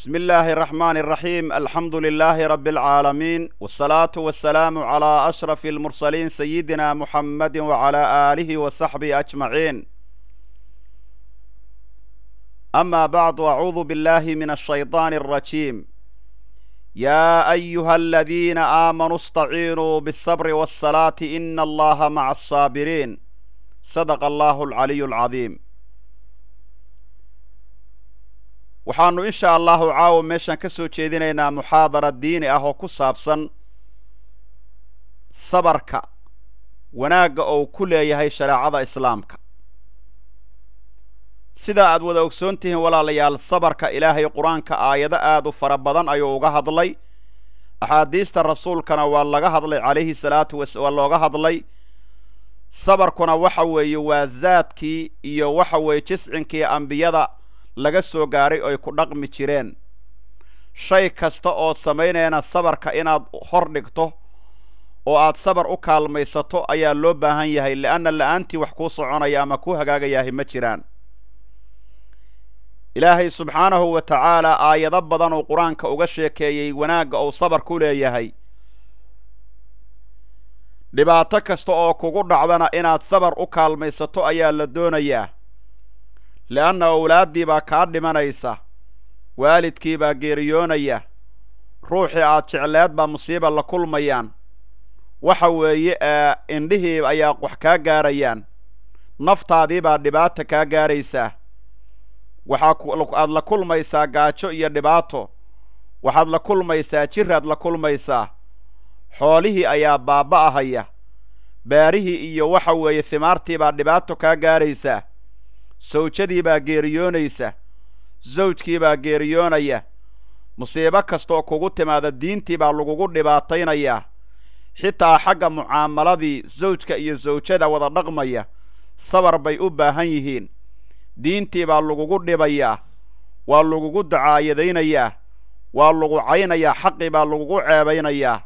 بسم الله الرحمن الرحيم الحمد لله رب العالمين والصلاة والسلام على أشرف المرسلين سيدنا محمد وعلى آله وصحبه أجمعين أما بعد أعوذ بالله من الشيطان الرجيم يا أيها الذين آمنوا استعينوا بالصبر والصلاة إن الله مع الصابرين صدق الله العلي العظيم waxaanu insha allahu caawo meeshaan ka soo jeedinaynaa muxaadara diini ah oo ku saabsan sabarka wanaagga ou ku leeyahay shareecada islaamka sidaa aad wada ogsoon tihiin walaalayaal sabarka ilaahay qur-aanka aayado aada u fara badan ayuu uga hadlay axaadiista rasuulkana waa laga hadlay calayhi salaatu was waa looga hadlay sabarkuna waxa weeye waa zaadkii iyo waxa weeye jiscinkii ambiyada laga soo gaaray oy ku dhaqmi jireen shay kasta ood samaynayna sabarka inaad hor dhigto oo aad sabar u kaalmaysato ayaa loo baahan yahay li'anna la'aantii wax kuu soconaya ama kuu hagaagayahay ma jiraan ilaahay subxaanahu wa tacaalaa aayado badan uu qur-aanka uga sheekeeyey wanaagga uu sabar ku leeyahay dhibaato kasta oo kugu dhacdana inaad sabar u kaalmaysato ayaa la doonayaa lianna awlaaddii baa kaa dhimanaysa waalidkii baa geeriyoonaya ruuxii aad jecleed baa musiiba la kulmayaan waxa weeye indhihii ayaa wax kaa gaarayaan naftaadii baa dhibaata kaa gaaraysaa waxaa aad la kulmaysaa gaajo iyo dhibaato waxaad la kulmaysaa jiraad la kulmaysaa xoolihii ayaa baaba ahaya baarihii iyo waxa weeye himaartii baa dhibaato kaa gaaraysaa sawjadii baa geeriyoonaysa sawjkii baa geeriyoonaya musiibo kastooo kugu timaada diintii baa lagugu dhibaataynayaa xitaa xagga mucaamaladii sawjka iyo sawjada wada dhaqmaya sabar bay u baahan yihiin diintii baa lagugu dhibayaa waa lagugu dacaayadaynayaa waa lagu caynayaa xaqii baa lagugu ceebaynayaa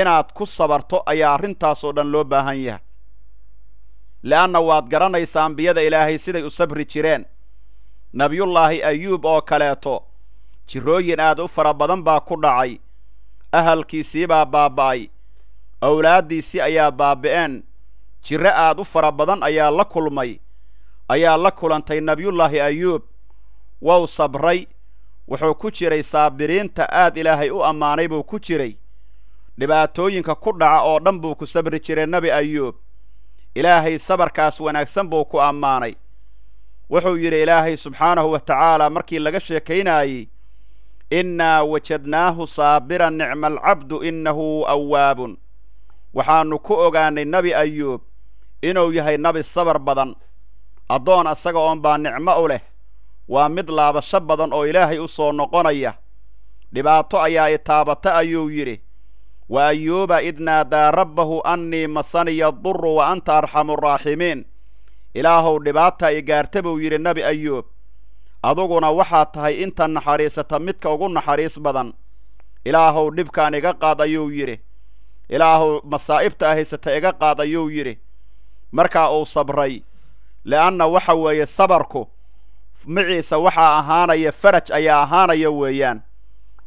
inaad ku sabarto ayaa arrintaasoo dhan loo baahan yahay le'anna waad garanaysaa ambiyada ilaahay siday u sabri jireen nebiyullaahi ayuub oo kaleeto jirrooyin aad u fara badan baa ku dhacay ahalkiisiibaa baaba'ay owlaaddiisii ayaa baabi'een jirro aad u fara badan ayaa la kulmay ayaa la kulantay nebiyullaahi ayuub wow sabray wuxuu ku jiray saabiriinta aad ilaahay u ammaanay buu ku jiray dhibaatooyinka ku dhaca oo dhan buu ku sabri jiray nebi ayuub ilaahay sabarkaas wanaagsan buu ku ammaanay wuxuu yidhi ilaahay subxaanahu wa tacaala markii laga sheekaynaayey innaa wajadnaahu saabira nicma alcabdu innahu awaabun waxaannu ku ogaanay nebi ayuub inuu yahay nabi sabar badan addoon asaga oon baa nicmo u leh waa mid laabasho badan oo ilaahay u soo noqonaya dhibaato ayaa itaabata ayuu yidhi وأyuuba id naadaa rabbahu annii masaniya duru wa anta arxamu raaximiin ilaahow dhibaata i gaarta buu yidhi nebi ayuub aduguna waxaad tahay inta naxariisata midka ugu naxariis badan ilaahow dhibkaan iga qaad ayuu yidhi ilaahow masaa'ibta haysata iga qaad ayuu yidhi markaa uu sabray le'anna waxa weeye sabarku miciisa waxaa ahaanaya faraj ayaa ahaanaya weeyaan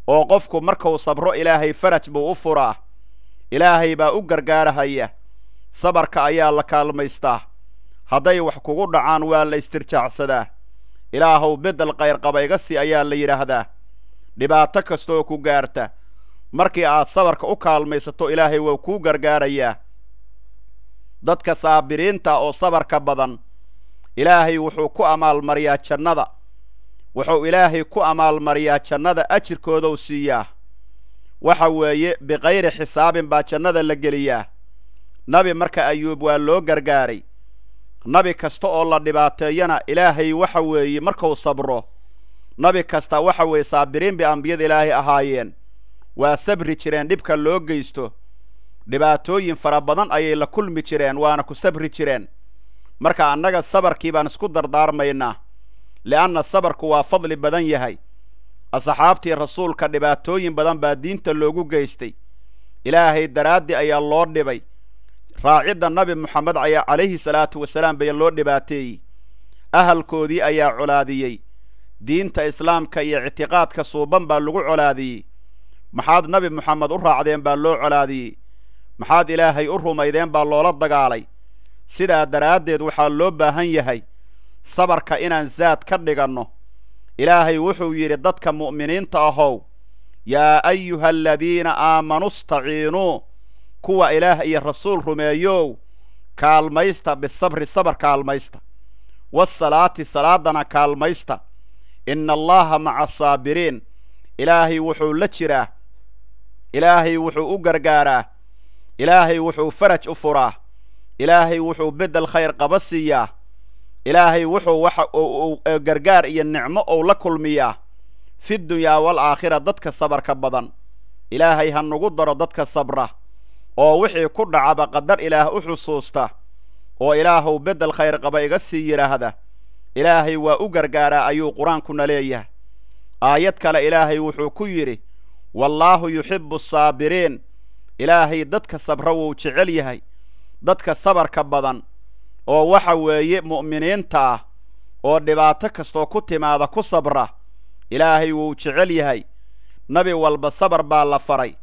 oo qofku markuu sabro ilaahay faraj buu u furaa ilaahay baa u gargaarahaya sabarka ayaa la kaalmaystaa hadday wax kugu dhacaan waa la istirjaacsadaa ilaahow beddel kayrqaba iga sii ayaa la yidhaahdaa dhibaato kastooo ku gaarta markii aad sabarka u kaalmaysato ilaahay waa kuu gargaarayaa dadka saabiriinta oo sabarka badan ilaahay wuxuu ku amaalmariyaa jannada wuxuu ilaahay ku amaalmariyaa jannada ajirkoodau siiyaa waxa weeye bikayri xisaabin baa jannada la geliyaa nabi marka ayuub waa loo gargaaray nabi kasta oo la dhibaateeyana ilaahay waxa weeye markuu sabro nabi kasta waxa weeye saabiriin bay ambiyada ilaahay ahaayeen waa sabri jireen dhibka loo geysto dhibaatooyin fara badan ayay la kulmi jireen waana ku sabri jireen marka annaga sabarkii baan isku dardaarmaynaa lianna sabarku waa fadli badan yahay asxaabtii rasuulka dhibaatooyin badan baa diinta loogu geystay ilaahay daraaddii ayaa loo dhibay raacidda nabi moxamed ayaa calayhi salaatu wasalaam baa loo dhibaateeyey ahalkoodii ayaa colaadiyey diinta islaamka iyo ictiqaadka suuban baa lagu colaadiyey maxaad nabi moxamed u raacdeen baa loo colaadiyey maxaad ilaahay u rumaydeen baa loola dagaalay sidaa daraaddeed waxaa loo baahan yahay sabarka inaan zaad ka dhiganno ilaahay wuxuu yidhi dadka mu'miniinta ahow yaa ayuha aladiina aamanu staciinuu kuwa ilaah iyo rasuul rumeeyow kaalmaysta bisabri sabar kaalmaysta waasalaati salaaddana kaalmaysta ina allaha maca asaabiriin ilaahay wuxuu la jiraa ilaahay wuxuu u gargaaraa ilaahay wuxuu faraj u furaa ilaahay wuxuu beddel khayr qaba siiyaa ilaahay wuxuu waxa gargaar iyo nicmo uu la kulmiyaa fi dunyaa walaakhira dadka sabarka badan ilaahay ha nagu daro dadka sabra oo wixii ku dhacaba qadar ilaah u xusuusta oo ilaahuw beddel khayr qaba iga sii yidhaahda ilaahay waa u gargaaraa ayuu qur-aankuna leeyahay aayad kale ilaahay wuxuu ku yidhi wallaahu yuxibbu asaabiriin ilaahay dadka sabra wuu jecel yahay dadka sabarka badan oo waxa weeye mu'miniinta ah oo dhibaato kastoo ku timaada ku sabra ilaahay wuu jecel yahay nabi walba sabar baa la faray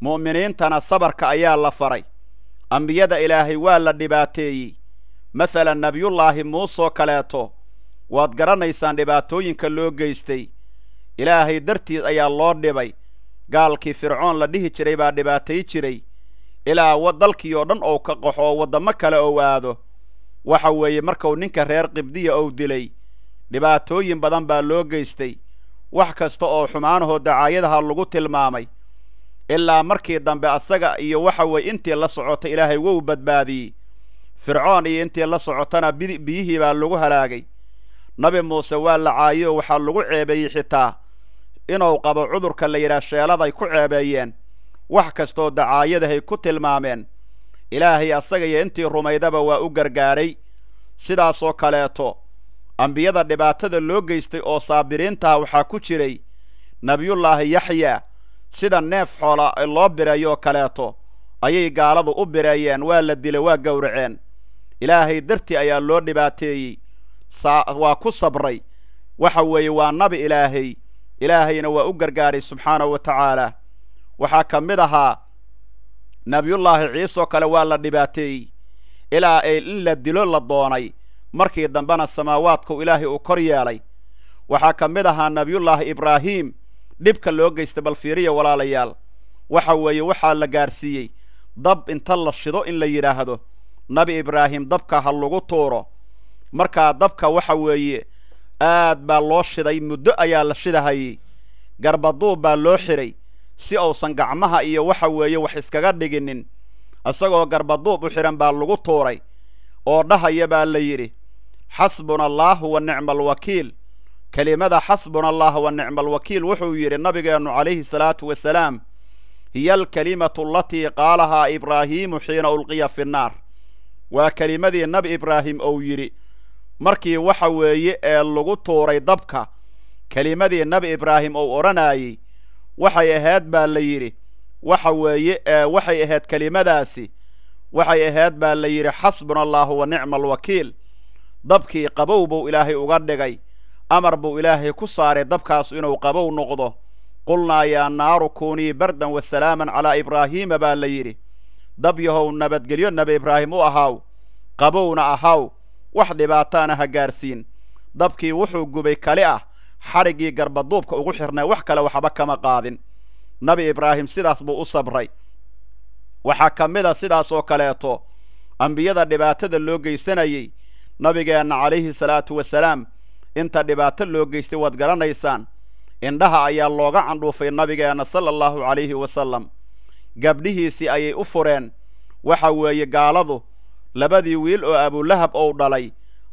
mu'miniintana sabarka ayaa la faray ambiyada ilaahay waa la dhibaateeyey masalan nebiyullaahi muusoo kaleeto waad garanaysaan dhibaatooyinka loo geystay ilaahay dartiis ayaa loo dhibay gaalkii fircoon la dhihi jiray baa dhibaatay jiray ilaa dalkii oo dhan uu ka qaxo waddamo kale ou aado waxa weeye markuu ninka reer qibdiya uu dilay dhibaatooyin badan baa loo geystay wax kasta oo xumaanahoo dacaayadaha lagu tilmaamay ilaa markii dambe asaga iyo waxa weeye intii la socota ilaahay wou badbaadiyey fircoon iyo intii la socotana biyihii baa lagu halaagay nabi muuse waa la caayo waxaa lagu ceebeeyey xitaa inuu qabo cudurka la yidhaah sheeladay ku ceebeeyeen wax kastoo dacaayadahay ku tilmaameen ilaahay asaga iyo intii rumaydaba waa u gargaaray sidaasoo kaleeto ambiyada dhibaatada loo geystay oo saabiriintaha waxaa ku jiray nebiyullaahi yaxya sida neef xoola loo birayo kaleeto ayay gaaladu u bireeyeen waa la dilay waa gowraceen ilaahay dartii ayaa loo dhibaateeyey saa waa ku sabray waxa weeye waa nabi ilaahay ilaahayna waa u gargaaray subxaanahu wa tacaala waxaa ka mid ahaa nabiyullaahi ciise oo kale waa la dhibaateeyey ilaa ee in la dilo la doonay markii dambena samaawaadku ilaahay uu kor yeelay waxaa ka mid ahaa nabiyullaahi ibraahim dhibka loo geysta bal fiiriya walaalayaal waxa weeye waxaa la gaadhsiiyey dab inta la shido in la yidhaahdo nabi ibraahim dabka ha lagu tuuro markaa dabka waxa weeye aad baa loo shiday muddo ayaa la shidahayey garbaduub baa loo xidhay si uusan gacmaha iyo waxa weeye wax iskaga dhiginin isagoo garbaduub u xidhan baa lagu tuuray oo dhahaya baa la yidhi xasbuna allaahu wa nicma alwakiil kelimada xasbuna allah wa nicma alwakiil wuxuu yidhi nabigeennu calayhi salaatu wasalaam hiya alkalimatu alatii qaalahaa ibraahiimu xiina ulqiya fi nnaar waa kelimadii nabi ibraahim uu yidhi markii waxa weeye ee lagu tuuray dabka kelimadii nabi ibraahim ou odhanaayey waxay ahayd baa la yidhi waxa weeye e, waxay ahayd kelimadaasi waxay ahayd baa la yidhi xasbuna allahu wa nicma alwakiil dabkii qabow buu ilaahay uga dhigay amar buu ilaahay ku saaray dabkaas inuu qabow noqdo qulnaa yaa naaru kuunii bardan wasalaaman calaa ibraahiima baa la yidhi dab yahow nabadgelyo nebi ibraahim u ahaaw qabowna ahaaw wax dhibaataana ha gaarsiin dabkii wuxuu gubay kali ah xadhiggii garbaduubka ugu xirnay wax kale waxba kama qaadin nabi ibraahim sidaas buu u sabray waxaa ka mid a sidaas oo kaleeto ambiyada dhibaatada loo geysanayey nabigeenna calayhi salaatu wasalaam inta dhibaato loo geystay waad garanaysaan indhaha ayaa looga candhuufay nabigeenna sala allahu calayhi wasalam gabdhihiisii ayay u fureen waxa weeye gaaladu labadii wiil oo abulahab ou dhalay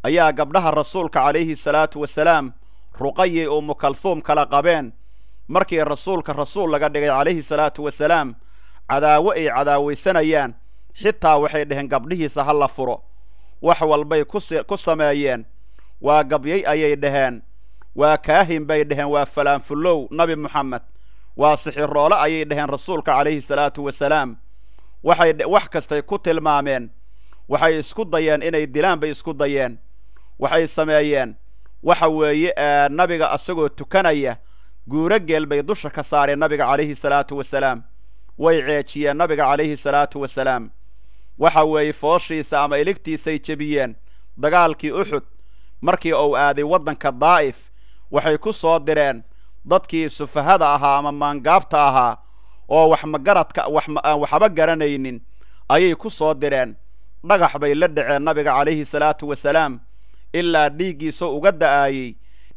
ayaa gabdhaha rasuulka calayhi salaatu wasalaam ruqaye oo mukalhuum kala qabeen markii rasuulka rasuul laga dhigay calayhi salaatu wasalaam cadaawo ay cadaawaysanayaan xitaa waxay dhaheen gabdhihiisa ha la furo wax walbay ku sameeyeen waa gabyay ayay dhaheen waa kaahin bay dhaheen waa falaanfullow nabi moxamed waa sixiroole ayay dhaheen rasuulka calayhi salaatu wasalaam waxay wax kastay ku tilmaameen waxay isku dayeen inay dilaan bay isku dayeen waxay sameeyeen waxa weeye nabiga asagoo tukanaya guuro geel bay dusha ka saareen nabiga calayhi salaatu wasalaam way ceejiyeen nabiga calayhi salaatu wasalaam waxa weeye fooshiisa ama iligtiisay jebiyeen dagaalkii uxud markii uu aaday waddanka daa'if waxay ku soo direen dadkii sufahada ahaa ama maangaabta ahaa oo waxmagaradka magaradka waxaan waxba garanaynin ayay ku soo direen dhagax bay la dhaceen nabiga calayhi salaatu wasalaam ilaa dhiiggiisa uga da'aayey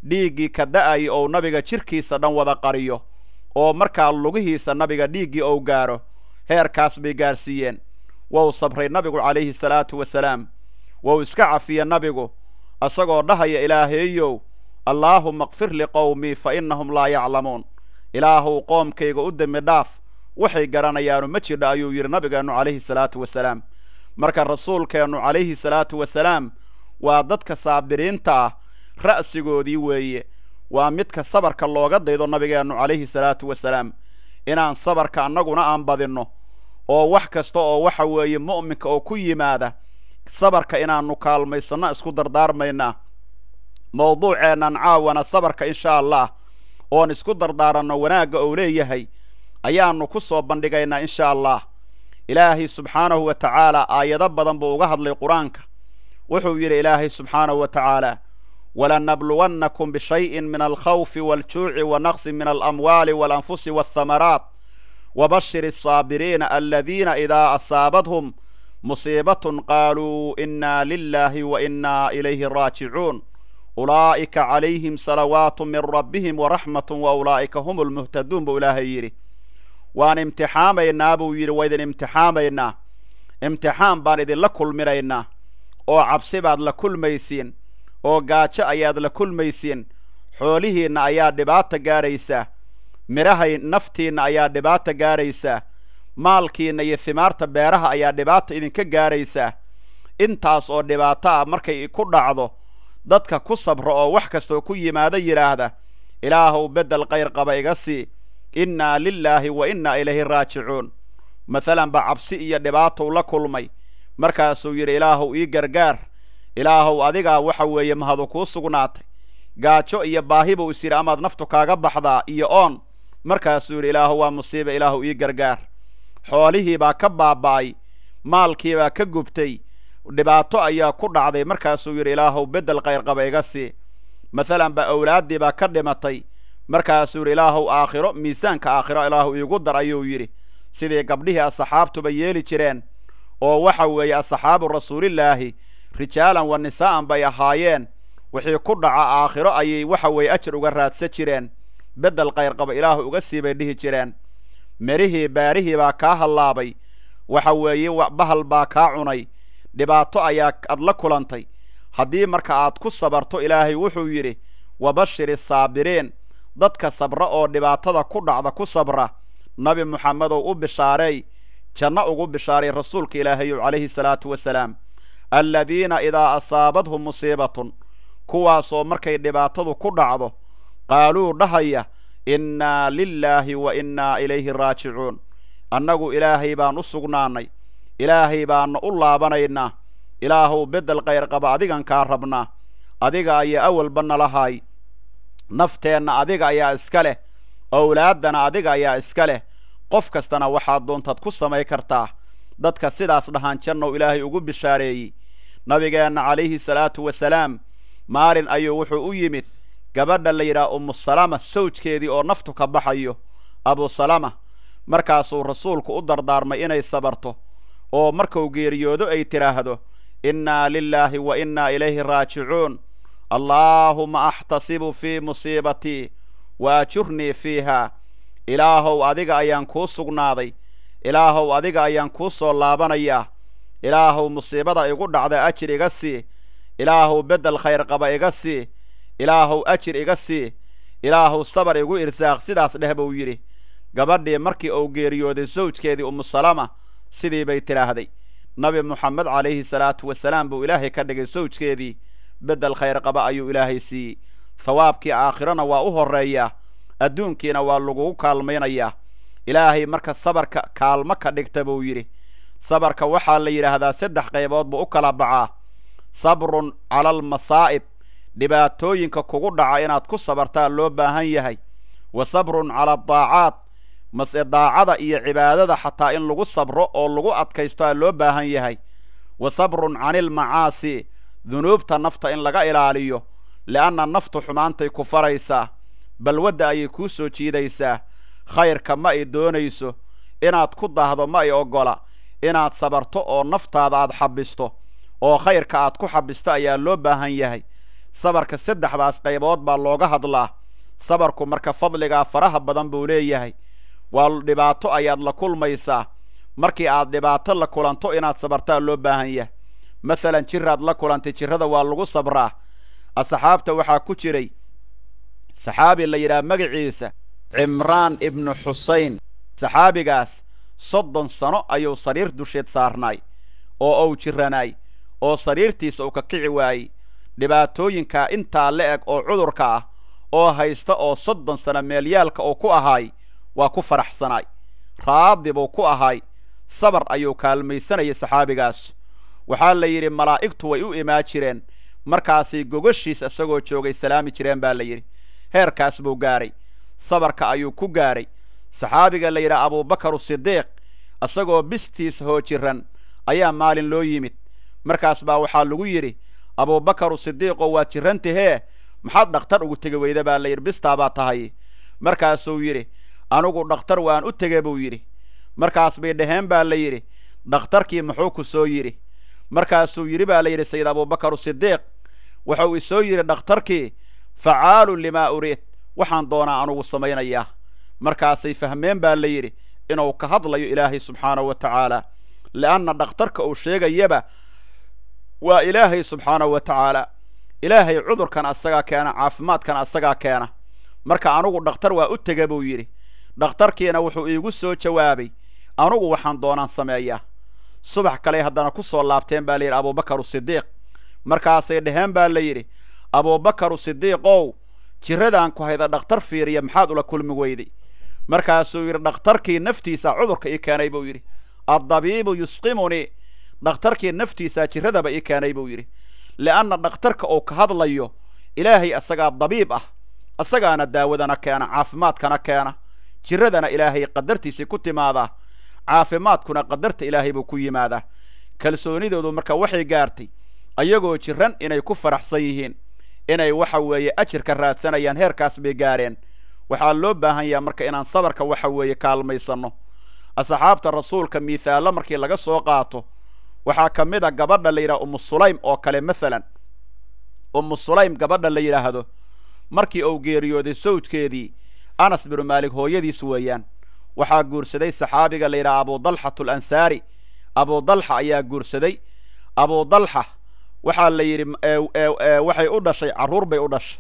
dhiiggii ka da'ayay ou nabiga jidhkiisa dhan wada qariyo oo markaa lugihiisa nabiga dhiiggii ou gaaro heerkaas bay gaarsiiyeen wou sabray nabigu calayhi salaatu wasalaam wou iska cafiye nabigu isagoo dhahaya ilaahaeyow allaahuma li qowmii fa innahum laa yaclamuun ilaahuw qoomkayga u dembi dhaaf waxay garanayaanu ma jidha ayuu yidhi nabigeennu calayhi salaatu wasalaam marka rasuulkeennu calayhi salaatu wasalaam waa dadka saabiriinta ah ra'sigoodii weeye waa midka sabarka looga daydo nabigeennu calayhi salaatu wasalaam inaan sabarka annaguna aan badinno oo wax kasta oo waxa weeye mu'minka oo ku yimaada sabarka inaannu kaalmaysanno isku dardaarmaynaa mawduuceennan caawana sabarka insha allah oon isku dardaaranno wanaagga ou leeyahay ayaannu ku soo bandhigaynaa insha allah ilaahay subxaanahu wa tacaala aayado badan buu uga hadlay qur-aanka wuxuu yidhi ilaahay subxaanahu wa tacaala walanabluwannakum bishayin min alkhawfi waaljuuci wa naqsin min alamwaali waalanfusi waathamaraat wabashir alsaabiriina aladiina idaa asaabathum musiibatun qaaluu inna lilaahi wa inna ilayhi raajicuun ulaa'ika calayhim salawaatu min rabbihim waraxmatun wa ulaa'ika hum lmuhtaduun buu ilaahay yidhi waan imtixaamaynaa buu yidhi waidin imtixaamaynaa imtixaan baan idinla kulminaynaa oo cabsi baad la kulmaysiin oo gaajo ayaad la kulmaysiin xoolihiinna ayaa dhibaata gaaraysaa midhahay naftiinna ayaa dhibaata gaaraysaa maalkiinna iyo simaarta beeraha ayaa dhibaata idinka gaaraysaa intaas oo dhibaato ah markay ku dhacdo dadka ku sabro oo wax kastoo ku yimaado yidhaahda ilaahuw beddel kayr qaba iga sii innaa lillaahi wa innaa ilayhi raajicuun masalan ba cabsi iyo dhibaatu la kulmay markaasuu yidhi ilaahuw ii gargaar ilaahuw adigaa waxa weeye mahadu kuu sugnaatay gaajo iyo baahi buu is yidhi amaad naftu kaaga baxdaa iyo oon markaasuu yidhi ilaahu waa musiiba ilaahuw ii gargaar xoolihii baa ka baaba'ay maalkii baa ka gubtay dhibaato ayaa ku dhacday markaasuu yidhi ilaahuw beddel kayrqaba iga sii masalan ba awlaaddii baa ka dhimatay markaasuu yidhi ilaahuw aakhiro miisaanka aakhiro ilaahuw iigu dar ayuu yidhi sidii gabdhihii asxaabtuba yeeli jireen oo waxa weeye asxaabu rasuulillaahi rijaalan wa nisaa'an bay ahaayeen wixii ku dhaca aakhiro ayay waxa weeye ajar uga raadsan jireen beddel kayrqaba ilaahu uga sii bay dhihi jireen merihii baarihii baa kaa hallaabay waxa weeye bahal baa kaa cunay dhibaato ayaa aad la kulantay haddii marka aad ku sabarto ilaahay wuxuu yidhi wabashiri saabiriin dadka sabra oo dhibaatada ku dhacda ku sabra nabi moxamedow u bishaareey janno ugu bishaaray rasuulka ilaahayu calayhi salaatu wasalaam alladiina idaa asaabadhum musiibatun kuwaasoo markay dhibaatadu ku dhacdo qaaluu dhahaya innaa lilaahi wa innaa ilayhi raajicuun annagu ilaahay baan u sugnaannay ilaahay baanna u laabanaynaa ilaahuu beddel khayr qaba adigan kaa rabnaa adiga ayaa awalba nala nafteenna adiga ayaa iska leh owlaaddana adiga ayaa iska leh qof kastana waxaad doontaad ku samay kartaa dadka sidaas dhahaan jannow ilaahay ugu bishaareeyey nabigeenna calayhi salaatu wasalaam maalin ayuu wuxuu u yimid gabadha la yidhaah umusalama sawjkeedii oo naftu ka baxayo abusalama markaasuu rasuulku u dardaarmay inay sabarto oo markuu geeriyoodo ay tidhaahdo innaa lilaahi wa innaa ilayhi raajicuun allaahuma axtasibu fii musiibatii wa ajurnii fiiha ilaahow adiga ayaan kuu sugnaaday ilaahow adiga ayaan kuu soo laabanayaa ilaahow musiibada igu dhacda ajir iga sii ilaahow beddel khayr qaba iga sii ilaahow ajir iga sii ilaahow sabar igu irsaaq sidaas dheh buu yidhi gabadhii markii uu geeriyooday sawjkeedii umusalama sidii bay tidhaahday nabi moxamed calayhi salaatu wasalaam buu ilaahay ka dhigay sawjkeedii beddel khayr qaba ayuu ilaahay siiyey sawaabkii aakhirana waa u horreeyaa adduunkiina waa lagugu kaalmaynayaa ilaahay marka sabarka kaalmo ka dhigta buu yidhi sabarka waxaa la yidhaahdaa saddex qaybood buu u kala baxaa sabrun cala almasaa'ib dhibaatooyinka kugu dhaca inaad ku sabartaa loo baahan yahay wa sabrun cala adaacaad mase daacada iyo cibaadada xataa in lagu sabro oo lagu adkaystaa loo baahan yahay wa sabrun cani almacaasi dunuubta nafta in laga ilaaliyo li'anna naftu xumaantay ku faraysaa bal wadda ayay kuu soo jiidaysaa khayrka ma ay doonayso inaad ku dahdo ma ay oggola inaad sabarto oo naftaada aad xabisto oo khayrka aad ku xabisto ayaa loo baahan yahay sabarka saddexdaas qaybood baa looga hadlaa sabarku marka fadligaa faraha badan buu leeyahay waa dhibaato ayaad la kulmaysaa markii aad dhibaato la kulanto inaad sabartaa loo baahan yahay masalan jiraad la kulantay jirrada waa lagu sabraa asxaabta waxaa ku jiray saxaabi la yidhaha magiciisa cimraan ibnu xusayn saxaabigaas soddon sano ayuu sariir dusheed saarnaay oo uu jiranaay oo sariirtiisa uu ka kici waayey dhibaatooyinkaa intaa la eg oo cudurka ah oo haysta oo soddon sano meelyaalka uu ku ahaay waa ku faraxsanaay raaddi buu ku ahaay sabar ayuu kaalmaysanayay saxaabigaas waxaa la yidhi malaa'igtu way u imaa jireen markaasay gogashiis isagoo joogay salaami jireen baa la yidhi heerkaas buu gaaray sabarka ayuu ku gaaray saxaabiga la yidhaha abubakar sidiiq isagoo bistiisa hoojiran ayaa maalin loo yimid markaas baa waxaa lagu yidhi abubakar sidiiqoo waad jirrantahee maxaad dhakhtar ugu tegi weyda baa la yidhi bistaa baa tahay markaasuu yidhi anigu dhakhtar waan u tege buu yidhi markaas bay dhaheen baa la yidhi dhakhtarkii muxuu ku soo yidhi markaasuu yidhi baa la yidhi sayid abubakar sidiiq wuxuu isoo yidhi dhakhtarkii facaalu limaa uriid waxaan doonaa anugu samaynayaa markaasay fahmeen baa la yidhi inuu ka hadlayo ilaahay subxaanahu wa tacaalaa li'anna dhakhtarka uu sheegayaba waa ilaahay subxaanahu wa tacaalaa ilaahay cudurkan asagaa keena caafimaadkan asagaa keena marka anugu dhakhtar waa u tega buu yidhi dhakhtarkiina wuxuu iigu soo jawaabay anugu waxaan doonaan sameeyaa subax kale haddana ku soo laabteen baa la yidhi abubakar sidiiq markaasay dheheen baa la yidhi abuubakaru sidiiqow jiradaan ku hayda dhakhtar fiiriya maxaad ula kulmi weyday markaasuu yidhi dhakhtarkii naftiisa cudurka ii keenay buu yidhi addabiibu yusqimunii dhakhtarkii naftiisaa jiradaba ii keenay buu yidhi li'anna dhakhtarka uu ka hadlayo ilaahay asagaa dabiib ah isagaana daawadana keena caafimaadkana keena jiradana ilaahay qadartiisii ku timaadaa caafimaadkuna qadarta ilaahay buu ku yimaadaa kalsoonidoodu marka waxay gaartay ayagoo jiran inay ku faraxsan yihiin inay waxa weeye ajirka raadsanayaan heerkaas bay gaareen waxaa loo baahan yaha marka inaan sabarka waxa weeye kaalmaysanno asxaabta rasuulka miithaallo markii laga soo qaato waxaa ka mid a gabadha la yidhaha umu sulaym oo kale masalan ummu sulaym gabadha la yidhaahdo markii uu geeriyooday sawdkeedii anas binu maalik hooyadiis weeyaan waxaa guursaday saxaabiga la yidhaha ansaari abuu dalxa ayaa guursaday dalxa waxaa la yidhi eh, eh, eh, waxay u dhashay carruur bay u dhashay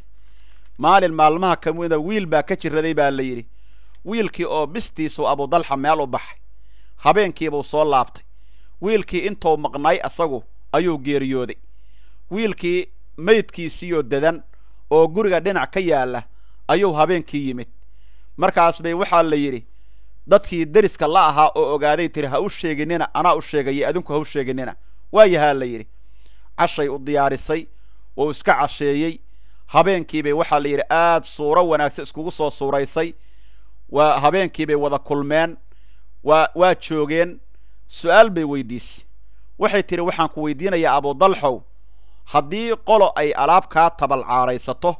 maalin maalmaha kamida wiil baa ka jiraday baa la yidhi wiilkii oo bistiisu abudalxa meel u baxay habeenkiibuu soo laabtay wiilkii intuu maqnay asagu ayuu geeriyooday wiilkii meydkiisiiyo dadan oo guriga dhinac ka yaalla ayuu habeenkii yimid markaas bay waxaa la yidhi dadkii deriska la ahaa oo ogaaday tiri ha u sheeginina anaa u sheegaya adinku ha u sheeginina waayahaa la yidhi cashay u diyaarisay wuu iska casheeyey habeenkiibay waxaa la yidhi aada suuro wanaagsan iskugu soo suuraysay waa habeenkiibay wada kulmeen waa waa joogeen su-aal bay weydiisay waxay tidhi waxaan ku weydiinayaa abudalxow haddii qolo ay alaab kaa tabalcaaraysato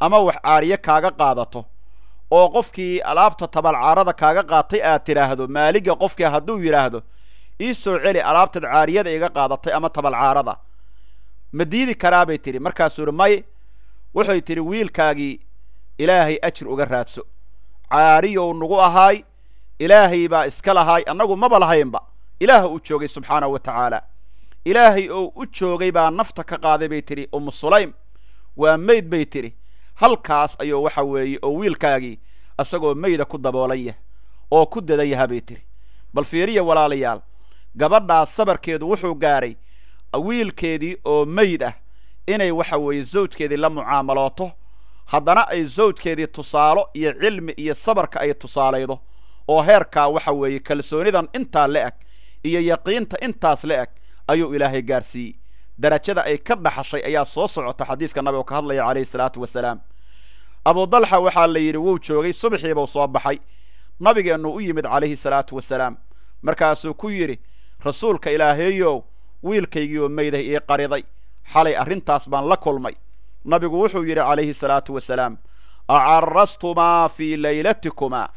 ama wax caariyo kaaga qaadato oo qofkii alaabta tabalcaarada kaaga qaatay aad tidhaahdo maaliga qofkii hadduu yidhaahdo ii soo celi alaabtad caariyada iga qaadatay ama tabalcaarada ma diidi karaa bay tidhi markaasuuhi may wuxuy tidhi wiilkaagii ilaahay ajir uga raadso caariyow nagu ahaay ilaahay baa iska lahaay annagu maba lahaynba ilaah u joogay subxaanahu wa tacaala ilaahay oo u joogay baa nafta ka qaaday bay tidhi umu sulaym waa meyd bay tidhi halkaas ayuu waxa weeye oo wiilkaagii isagoo meyda ku daboolan yah oo ku dadan yaha bay tidhi bal fiiriya walaalayaal gabadhaas sabarkeedu wuxuu gaadhay wiilkeedii oo meyd ah inay waxa weeye sawjkeedii la mucaamalooto haddana ay sawjkeedii tusaalo iyo cilmi iyo sabarka ay tusaalaydo oo heerkaa waxa weeye kalsoonidan intaa la eg iyo yaqiinta intaas la eg ayuu ilaahay gaarsiiyey darajada ay ka dhaxashay ayaa soo socota xadiiska nabiga ka hadlaya calayhi salaatu wasalaam abu dalxa waxaa la yidhi wuu joogay subxiibuu soo baxay nabigeennu u yimid calayhi salaatu wasalaam markaasuu ku yidhi rasuulka ilaaheeyow wiilkaygii oo meydah ii qariday xalay arrintaas baan la kulmay nabigu wuxuu yidhi calayhi salaatu wasalaam acarastumaa fii laylatimaa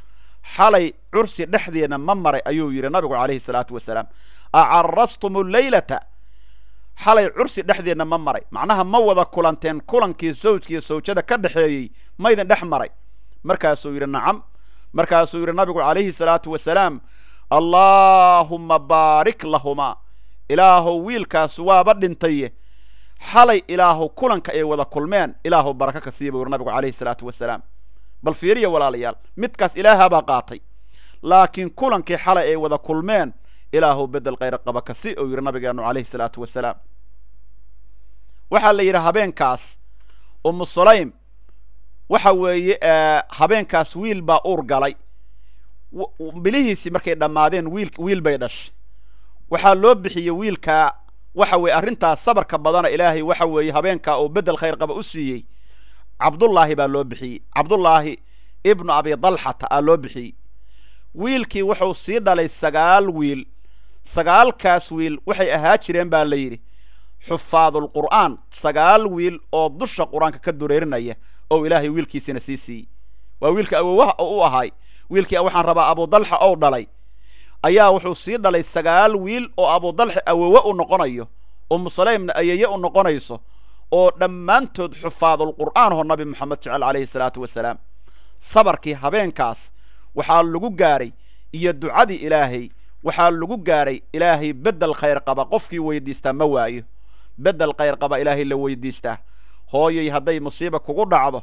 xalay cursi dhexdeena ma maray ayuu yidhi nabigu calayhi salaatu wasalaam acarastumu laylata xalay cursi dhexdeena ma maray macnaha ma wada kulanteen kulankii sawjkiiyo sawjada ka dhexeeyey maydin dhex maray markaasuu yidhi nacam markaasuu yidhi nabigu calayhi salaatu wasalaam allaahuma baarik lahumaa ilaahow wiilkaas waaba dhintaye xalay ilaahow kulanka ay wada kulmeen ilaahow baraka ka buu wuri nabigu calayhi salaatu wasalaam bal fiiriya walaalayaal midkaas ilaahabaa qaatay laakiin kulankii xalay ay wada kulmeen ilaahow beddel khayr qaba ka si uu yidhi nabigeenu calayhi salaatu wasalaam waxaa la yidhi habeenkaas umu sulaym waxa weeye habeenkaas wiil baa uur galay bilihiisii markay dhammaadeen wiil wiil bay dhashay waxaa loo bixiyey wiilka waxa weeye arrintaas sabarka badana ilaahay waxa weeye habeenkaa uu bedel khayr qaba u siiyey cabdullaahi baa loo bixiyey cabdullaahi ibnu abi dalxata aa loo bixiyey wiilkii wuxuu sii dhalay sagaal wiil sagaalkaas wiil waxay ahaa jireen baa la yidhi xufaadulqur'aan sagaal wiil oo dusha qur-aanka ka dureerinaya ou ilaahay wiilkiisina sii siiyey waa wiilka awowaha u ahay wiilkii waxaan rabaa dalxa ou dhalay ayaa wuxuu sii dhalay sagaal wiil oo abudalxi awowe u noqonayo umusaleymna ayeye u noqonayso oo dhammaantood xufaadulqur'aan oo nabi moxamed jecel calayhi salaatu wasalaam sabarkii habeenkaas waxaa lagu gaaray iyo ducadii ilaahay waxaa lagu gaaray ilaahay beddel khayr qaba qofkii weydiistaa ma waayo beddel khayr qaba ilaahay la weydiistaa hooyay hadday musiiba kugu dhacdo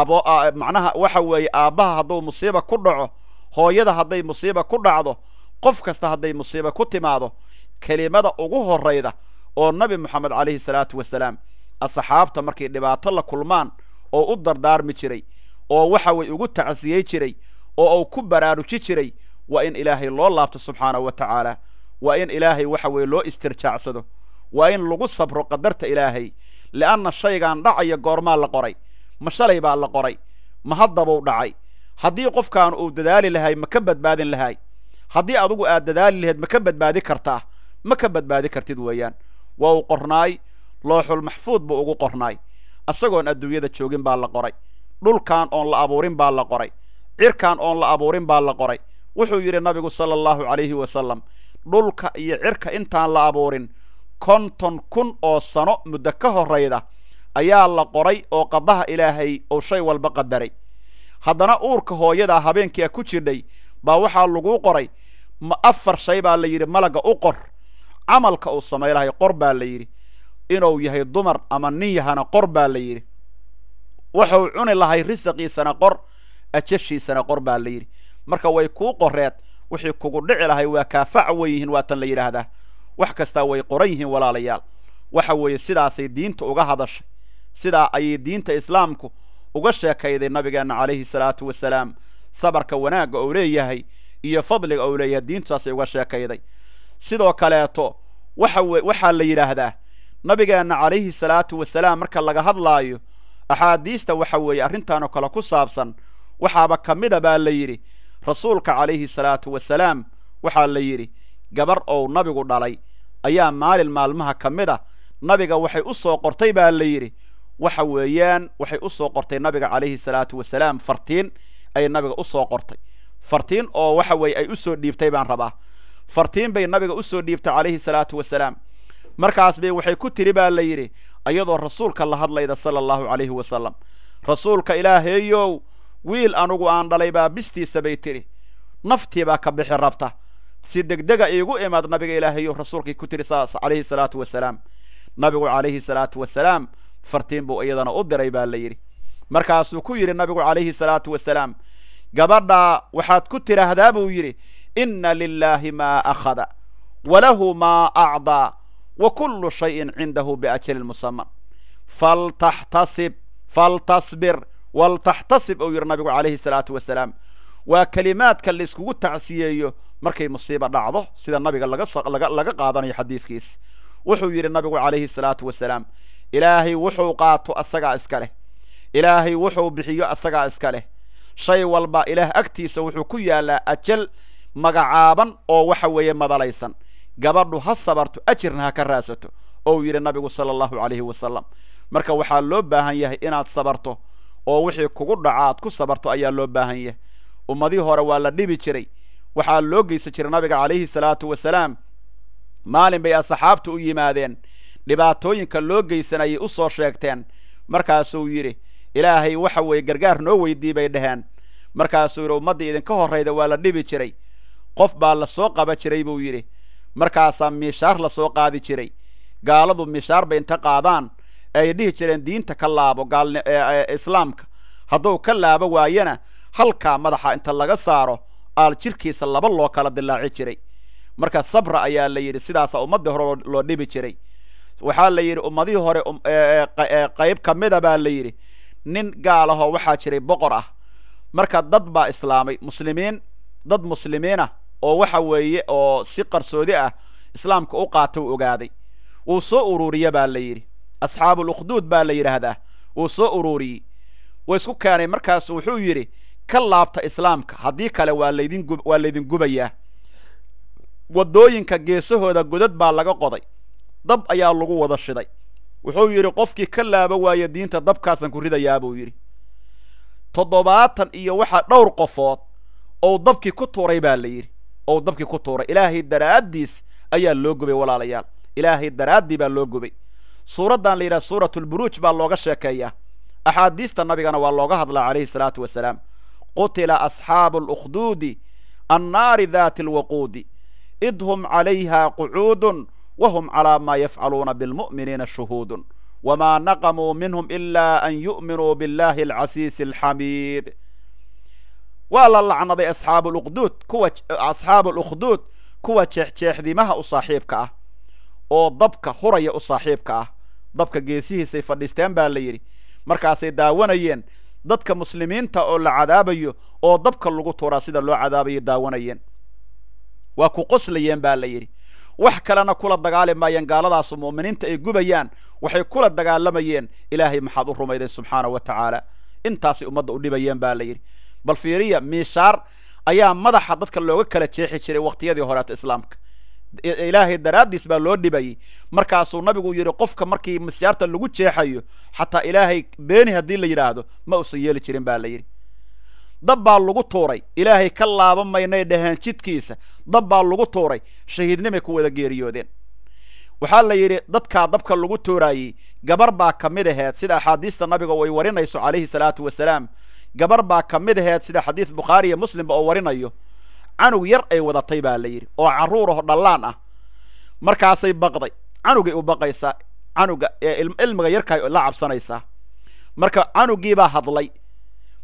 abo macnaha waxa weeye aabbaha hadduu musiiba ku dhaco hooyada hadday musiiba ku dhacdo qof kasta hadday musiibo ku timaado kelimada ugu horrayda oo nabi moxamed calayhi salaatu wasalaam asxaabta markay dhibaato la kulmaan oo u dardaarmi jiray oo waxa way ugu tacsiyey jiray oo uu ku baraaruji jiray waa in ilaahay loo laabto subxaanahu wa tacaala waa in ilaahay waxa weye loo istirjaacsado waa in lagu sabro qadarta ilaahay li'anna shaygan dhacaya goormaa la qoray ma shalay baa la qoray ma haddabuu dhacay haddii qofkaan uu dadaali lahay ma ka badbaadin lahay haddii adugu aad dadaali laheed ma ka badbaadi kartaa ma ka badbaadi kartid weeyaan waa uu qornaay looxul maxfuud buu ugu qornaay asagoon adduunyada joogin baa la qoray dhulkan oon la abuurin baa la qoray cirkan oon la abuurin baa la qoray wuxuu yidhi nabigu sala allahu calayhi wasalam dhulka iyo cirka intaan la abuurin konton kun oo sano muddo ka horrayda ayaa la qoray oo qadaha ilaahay uu shay walba qadaray haddana uurka hooyadaa a ku jidhay baa waxaa lagu qoray afar shay baa la yidhi malagga u qor camalka uu samay lahay qor baa la yidhi inuu yahay dumar ama nin yahana qor baa la yidhi wuxuu cuni lahay risiqiisana qor ajashiisana qor baa la yidhi marka way kuu qoreed wixii kugu dhici lahay waa kaafac fac yihiin waatan la yidhaahdaa wax kastaa way qoran yihiin walaalayaal waxa weeye sidaasay diinta uga hadashay sidaa ayay diinta islaamku uga sheekayday nabigeenna calayhi salaatu wasalaam sabarka wanaagga uu leeyahay iyo fadliga ou leeyahay diintaasay uga sheekayday sidoo kaleeto waxa w waxaa la yidhaahdaa nabigeenna calayhi salaatu wasalaam marka laga hadlaayo axaadiista waxa weeye arrintaanoo kale ku saabsan waxaaba ka mida baa la yidhi rasuulka calayhi salaatu wasalaam waxaa la yidhi gabar ou nabigu dhalay ayaa maalin maalmaha ka mid a nabiga waxay u soo qortay baa la yidhi waxa weeyaan waxay u soo qortay nabiga calayhi salaatu wasalaam fartiin ay nabiga usoo qortay fartiin oo waxa weeye ay usoo dhiibtay baan rabaa fartiin bay nabiga usoo dhiibtay calayhi salaatu wasalaam markaas bay waxay ku tiri baa la yidhi iyadoo rasuulka la hadlayda sala allahu calayhi wasalam rasuulka ilaaheeyow wiil anugu aan dhalay baa bistiisa bay tidhi naftiibaa ka bixi rabta si degdega iigu imaad nabiga ilaahaeyo rasuulkay ku tiri saas calayhi salaatu wasalaam nabigu calayhi salaatu wasalaam fartiin buu iyadana u diray baa la yidhi markaasuu ku yidhi nabigu calayhi salaatu wasalaam gabadhaa waxaad ku tidhaahdaa buu yidhi ina lilaahi maa akhada walahu maa acdaa wa kullu shayin cindahu biajalin musama faltaxtasib faltasbir waltaxtasib uu yidhi nabigu calayhi salaatu wasalaam waa kelimaadka laiskugu tacsiyeeyo markay musiiba dhacdo sida nabiga laga qaadanayo xadiiskiis wuxuu yidhi nabigu calayhi salaatu wasalaam ilaahay wuxuu qaato asagaa iska leh ilaahay wuxuu bixiyo asagaa iska leh shay walba ilaah agtiisa wuxuu ku yaallaa ajal magacaaban oo waxa weeye madalaysan gabadhu ha sabarto ajirna ha ka raasato ou yidhi nabigu sala allahu calayhi wasalam marka waxaa loo baahan yahay inaad sabarto oo wixii kugu dhaca aad ku sabarto ayaa loo baahan yahay ummadii hore waa la dhibi jiray waxaa loo geysan jiray nabiga calayhi salaatu wasalaam maalin bay asxaabtu u yimaadeen dhibaatooyinka loo geysanayay u soo sheegteen markaasuu yidhi ilaahay waxa weeye gargaar noo weydiiy bay dhaheen markaasuu yidhi ummaddii idinka horrayda waa la dhibi jiray qof baa la soo qaba jiray buu yidhi markaasaa miishaar la soo qaadi jiray gaaladu miishaar bay inta qaadaan ay dhihi jireen diinta ka laabo gaaln eh, eh, islaamka hadduu ka laabo waayena halkaa madaxa inta laga saaro aal jirkiisa laba loo kala dilaaci jiray marka sabra ayaa la yidhi sidaasaa ummaddii hore loo dhibi jiray waxaa la yidhi ummadihii hore um, eh, qayb ka mida baa la yidhi nin gaal ahoo waxaa jiray boqor ah marka dad baa islaamay muslimiin dad muslimiin ah oo waxa weeye oo si qarsoodi ah islaamka u qaata u ogaaday wuu soo uruuriye baa la yidhi asxaabulukhduud baa la yidhaahdaa wuu soo uruuriyey wa isku keenay markaas wuxuu yidhi ka laabta islaamka haddii kale waa laydin waa laydin gubayaa waddooyinka geesahooda godad baa laga qoday dab ayaa lagu wada shiday wuxuu yidhi qofkii ka laaba waaya diinta dabkaasaan ku ridayaa buu yidhi toddobaatan iyo waxaa dhowr qofood ou dabkii ku tuuray baa la yidhi ou dabkii ku tuuray ilaahay daraaddiis ayaa loo gubay walaalayaal ilaahay daraaddii baa loo gubay suuraddan la yidhaha suuratulburuuj baa looga sheekeeyaa axaadiista nabigana waa looga hadlaa calayhi salaatu wasalaam qutila asxaabu alukhduudi annaari daati alwaquudi hum calayha qucuudun wahum calىa maa yafcaluuna bilmu'miniina shuhuudun wma naqamuu minhum ila an yu'minuu biاllahi alcasiisi alxamiid waa la lacnaday asxaabu luqduud kuwa asxaabu lukhduud kuwa jeexjeexdimaha u saaxiibka ah oo dabka huraya u saaxiibka ah dabka geesihiisay fadhiisteen baa la yidhi markaasay daawanayeen dadka muslimiinta oo la cadaabayo oo dabka lagu turaa sida loo cadaabayo daawanayeen waa ku qoslayeen baa la yidhi wax kalena kula dagaali maayeen gaaladaasu mu'miniinta ay gubayaan waxay kula dagaalamayeen ilaahay maxaad u rumayday subxaana wa tacaala intaasay ummadda u dhibayeen baa la yidhi bal fiiriya miishaar ayaa madaxa dadka looga kala jeexi jiray waqtiyadii horeeta islaamka ilaahay daraaddiis baa loo dhibayey markaasuu nabigu yidhi qofka markii masyaarta lagu jeexayo xataa ilaahay beeni haddii la yidhaahdo ma usan yeeli jirin baa la yidhi dab baa lagu tuuray ilaahay ka laaba maynay dhaheen jidkiisa dab baa lagu tuuray shahiidnimay ku wada geeriyoodeen waxaa la yidhi dadkaa dabka lagu tuuraayey gabar baa ka mid aheed sida axaadiista nabiga ay warinayso calayhi salaatu wasalaam gabar baa ka mid aheed sida xadiid bukhaari iyo muslimba oo warinayo canug yar ay wadatay baa la yidhi oo carruur aho dhallaan ah markaasay baqday canugay u baqaysaa canuga ee ilmiga yarkaay la cabsanaysaa marka canugiibaa hadlay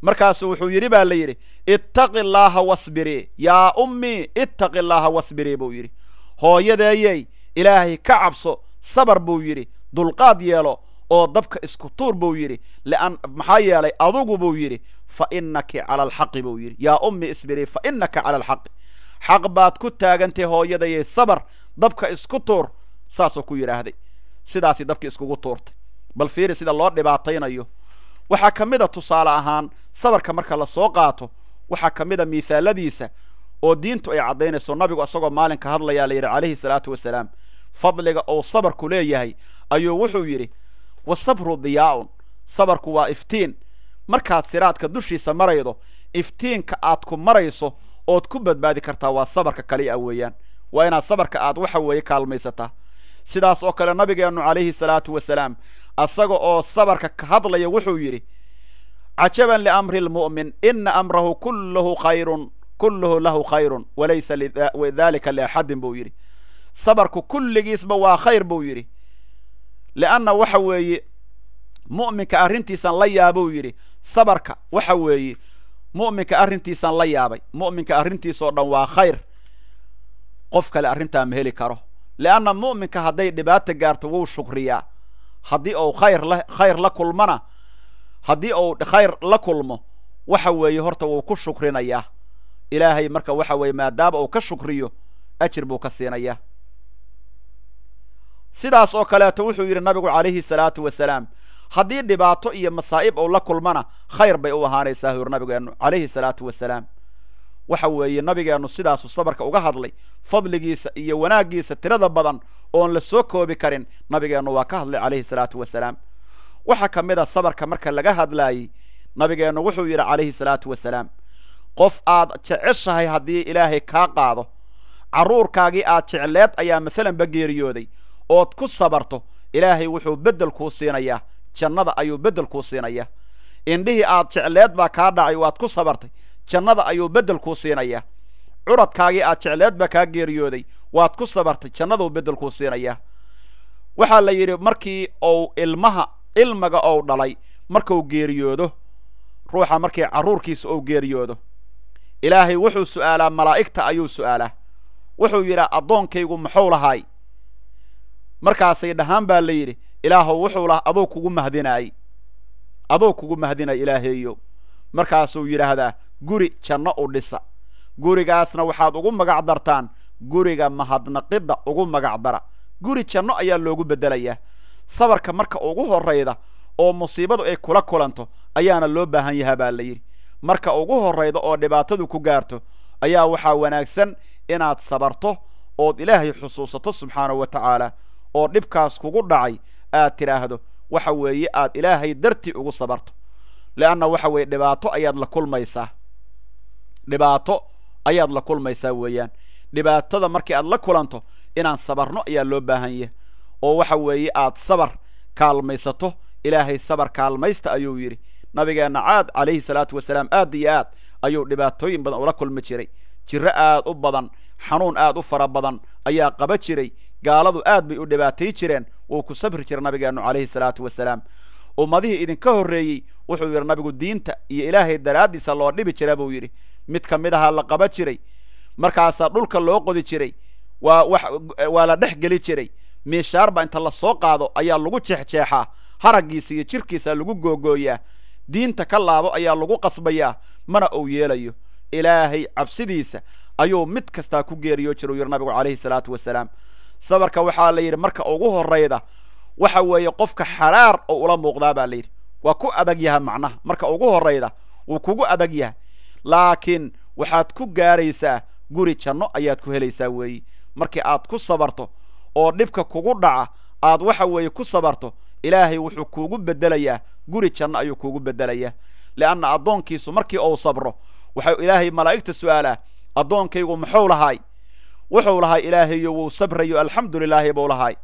markaasu wuxuu yidhi baa la yidhi ittaqi allaaha wasbiri yaa ummii ittaqi allaaha wasbiri buu yidhi hooyadeeyey ilaahay ka cabso sabar buu yidhi dulqaad yeelo oo dabka isku tuur buu yidhi lan maxaa yeelay adugu buu yidhi fa innaki cala alxaqi buu yidhi yaa ummi isbiri fa innaka cala alxaqi xaq baad ku taagantay hooyadayey sabar dabka isku tuur saasuu ku yidhaahday sidaasi dabkii iskugu tuurtay bal fiiri sida loo dhibaataynayo waxaa ka mid a tusaale ahaan sabarka marka lasoo qaato waxaa ka mid a miisaaladiisa oo diintu ay caddaynayso nabigu isagoo maalinka hadlayaa la yidhi calayhi salaatu wasalaam fadliga uu sabarku leeyahay ayuu wuxuu yidhi wasabru diyaa-un sabarku waa iftiin markaad siraadka dushiisa maraydo iftiinka aad ku marayso ood ku badbaadi kartaa waa sabarka kaliya ah weeyaan waa inaad sabarka aad waxa weeye kaalmaysataa sidaas oo kale nabigeennu calayhi salaatu wasalaam isaga oo sabarka ka hadlaya wuxuu yidhi cajaban liamri lmu'min ina amrahu kulluhu khayrun kulluhu lahu khayrun walaysa dalika liaxadin buu yidhi sabarku kulligiisba waa khayr buu yidhi lianna waxa weeye mu'minka arrintiisan la yaabuu yidhi sabarka waxa weeye mu'minka arrintiisan la yaabay mu'minka arrintiisoo dhan waa khayr qof kale arrintaa ma heli karo leanna mu'minka hadday dhibaata gaarto wuu shukriyaa haddii ou khayr la khayr la kulmana haddii uu khayr la kulmo waxa weeye horta wuu ku shukrinayaa ilaahay marka waxa weeye maadaama uu ka shukriyo ajir buu ka siinayaa sidaas oo kaleeto wuxuu yidhi nabigu calayhi salaatu wasalaam haddii dhibaato iyo masaa'ib uu la kulmana khayr bay u ahaanaysaa hur nabigeennu calayhi salaatu wasalaam waxa weeye nabigeennu sidaasu sabarka uga hadlay fadligiisa iyo wanaaggiisa tirada badan oon la soo koobi karin nabigeennu waa ka hadlay calayhi salaatu wasalaam waxaa ka mid a ah sabarka marka laga hadlaayey nabigeennu wuxuu yidhi calayhi salaatu wasalaam qof aad jeceshahay haddii ilaahay kaa qaado carruurkaagii aad jecleed ayaa masalanba geeriyooday ood ku sabarto ilaahay wuxuu beddel kuu siinayaa jannada ayuu beddel kuu siinayaa indhihii aad jecleed baa kaa dhacay waad ku sabartay jannada ayuu beddel kuu siinayaa curadkaagii aad jecleed baa kaa geeriyooday waad ku sabartay jannaduu beddel kuu siinayaa waxaa la yidhi markii uu ilmaha ilmiga ou dhalay markuu geeriyoodo ruuxa markii carruurkiisa uu geeriyoodo ilaahay wuxuu su'aalaa malaa'igta ayuu su'aalaa wuxuu yidhaa addoonkaygu muxuu lahaay markaasay dhahaan baa la yidhi ilaahow wuxuu lahaa adoo kugu mahdinaayay adoo kugu mahdinay ilaaheeyow markaasuu yidhaahdaa guri janno u dhisa gurigaasna waxaad ugu magac dartaan guriga mahadnaqidda ugu magacdara guri janno ayaa loogu beddelayaa sabarka marka ugu horrayda oo musiibadu ay kula kulanto ayaana loo baahan yahaa baa la yidhi marka ugu horrayda oo dhibaatadu ku gaarto ayaa waxaa wanaagsan inaad sabarto ood ilaahay xusuusato subxaanahu wa tacaala oo dhibkaas kugu dhacay aad tidhaahdo waxa weeye aad ilaahay dartii ugu sabarto leanna waxa weeye dhibaato ayaad la kulmaysaa dhibaato ayaad la kulmaysaa weeyaan dhibaatada markii aad la kulanto inaan sabarno ayaa loo baahan yahay oo waxa weeye aad sabar kaalmaysato ilaahay sabar kaalmaysta ayuu yidhi nabigeenna caad calayhi salaatu wasalaam aad iyo aad ayuu dhibaatooyin badan ula kulmi jiray jiro aad u badan xanuun aad u fara badan ayaa qaba jiray gaaladu aad bay u dhibaatay jireen wuu ku sabri jiray nabigeennu calayhi salaatu wasalaam ummadihii idinka horreeyey wuxuu yidhi nabigu diinta iyo ilaahay daraaddiisa loo dhibi jira buu yidhi mid ka mid ahaa la qaba jiray markaasaa dhulka loo qodi jiray waa wax waa la dhex geli jiray miishaarba inta lasoo qaado ayaa lagu jeexjeexaa haraggiisa iyo jirkiisa lagu googooyaa diinta ka laabo ayaa lagu qasbayaa mana uu yeelayo ilaahay cabsidiisa ayuu mid kastaa ku geeriyo jir u yidhi nabigu calayhi salaatu wasalaam sabarka waxaa la yidhi marka ugu horrayda waxa weeye qofka xaraar oo ula muuqdaa baa la yidhi waa ku adag yaha macnaha marka ugu horrayda wuu kugu adag yahay laakiin waxaad ku gaaraysaa guri janno ayaad ku helaysaa weeye markii aad ku sabarto oo dhibka kugu dhaca aad waxa weeye ku sabarto ilaahay wuxuu kuugu beddelayaa guri janno ayuu kuugu bedelayaa leanna addoonkiisu markii uu sabro waxau ilaahay malaa'igta su'aalaa addoonkaygu muxuu lahaay wuxuu lahaay ilaahayo wuu sabrayo alxamdulilaahi buu lahaay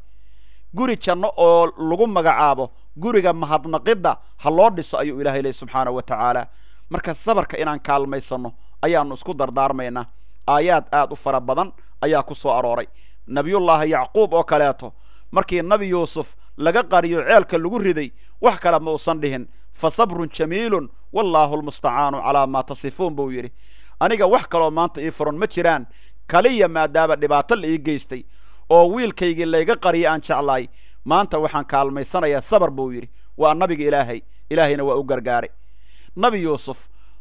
guri janno oo lagu magacaabo guriga mahadnaqidda ha loo dhiso ayuu ilaahay leyy subxaanahu wa tacaala marka sabarka inaan kaalmaysanno ayaannu isku dardaarmaynaa aayaad aad u fara badan ayaa ku soo arooray nabiyullaahi yacquub oo kaleeto markii nabi yuusuf laga qariyo ceelka lagu riday wax kale ma uusan dhihin fa sabrun jamiilun wallaahu almustacaanu calaa maa tasifuun buu yidhi aniga wax kaloo maanta ii furan ma jiraan kaliya maadaaba dhibaato la ii geystay oo wiilkaygii layga qariyo aan jeclaay maanta waxaan kaalmaysanayaa sabar buu yidhi waa nabiga ilaahay ilaahayna waa u gargaaray nabi yuusuf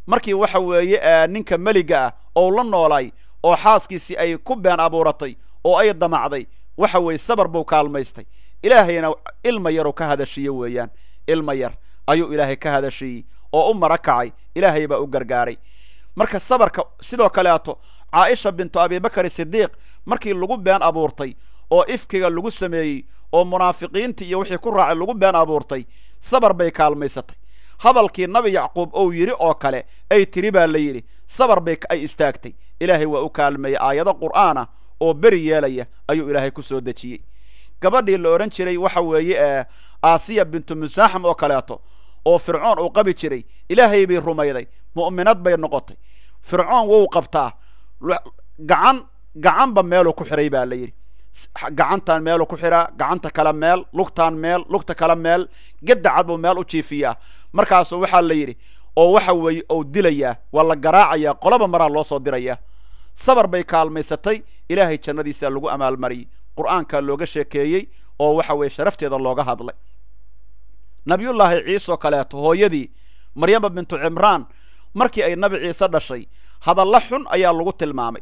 markii waxa weeye ninka meliga ah ou la noolaay oo xaaskiisii ay ku been abuuratay oo ay damacday waxa weeye sabar buu kaalmaystay ilaahayna ilma yaruu ka hadashiye weeyaan ilma yar ayuu ilaahay ka hadashiyey oo u mara kacay ilaahay baa u gargaaray marka sabarka sidoo kaleeto caaisha bintu abibakari sidiiq markii lagu been abuurtay oo ifkiga lagu sameeyey oo munaafiqiintii iyo wixii ku raacay lagu been abuurtay sabar bay kaalmaysatay hadalkii nabi yacquub uu yidhi oo kale ay tiri baa la yidhi sabar bay ay istaagtay ilaahay waa u kaalmeeyey aayado qur'aan ah oo beri yeelaya ayuu ilaahay ku soo dejiyey gabadhii la odhan jiray waxa weeye eh, aasiya bintu musaaxam oo kaleeto oo fircoon uu qabi jiray ilaahay bay rumayday mu'minad bay noqotay fircoon wuu qabtaa gacan gacanba meeluu ku xiray baa la yidhi gacantan meeluu ku xiraa gacanta kale meel lugtaan meel lugta kale meel gadacad buu meel u jiifiyaa markaasu waxaa la yidhi oo waxa weeye uu dilayaa waa la garaacayaa qolaba maraa loo soo dirayaa sabar bay kaalmaysatay ilaahay jannadiisa lagu amaalmariyey qur'aankaa looga sheekeeyey oo waxa weeye sharafteeda looga hadlay nabiyullaahi ciiseoo kaleeto hooyadii maryama bintu cimraan markii ay nabi ciise dhashay hadallo xun ayaa lagu tilmaamay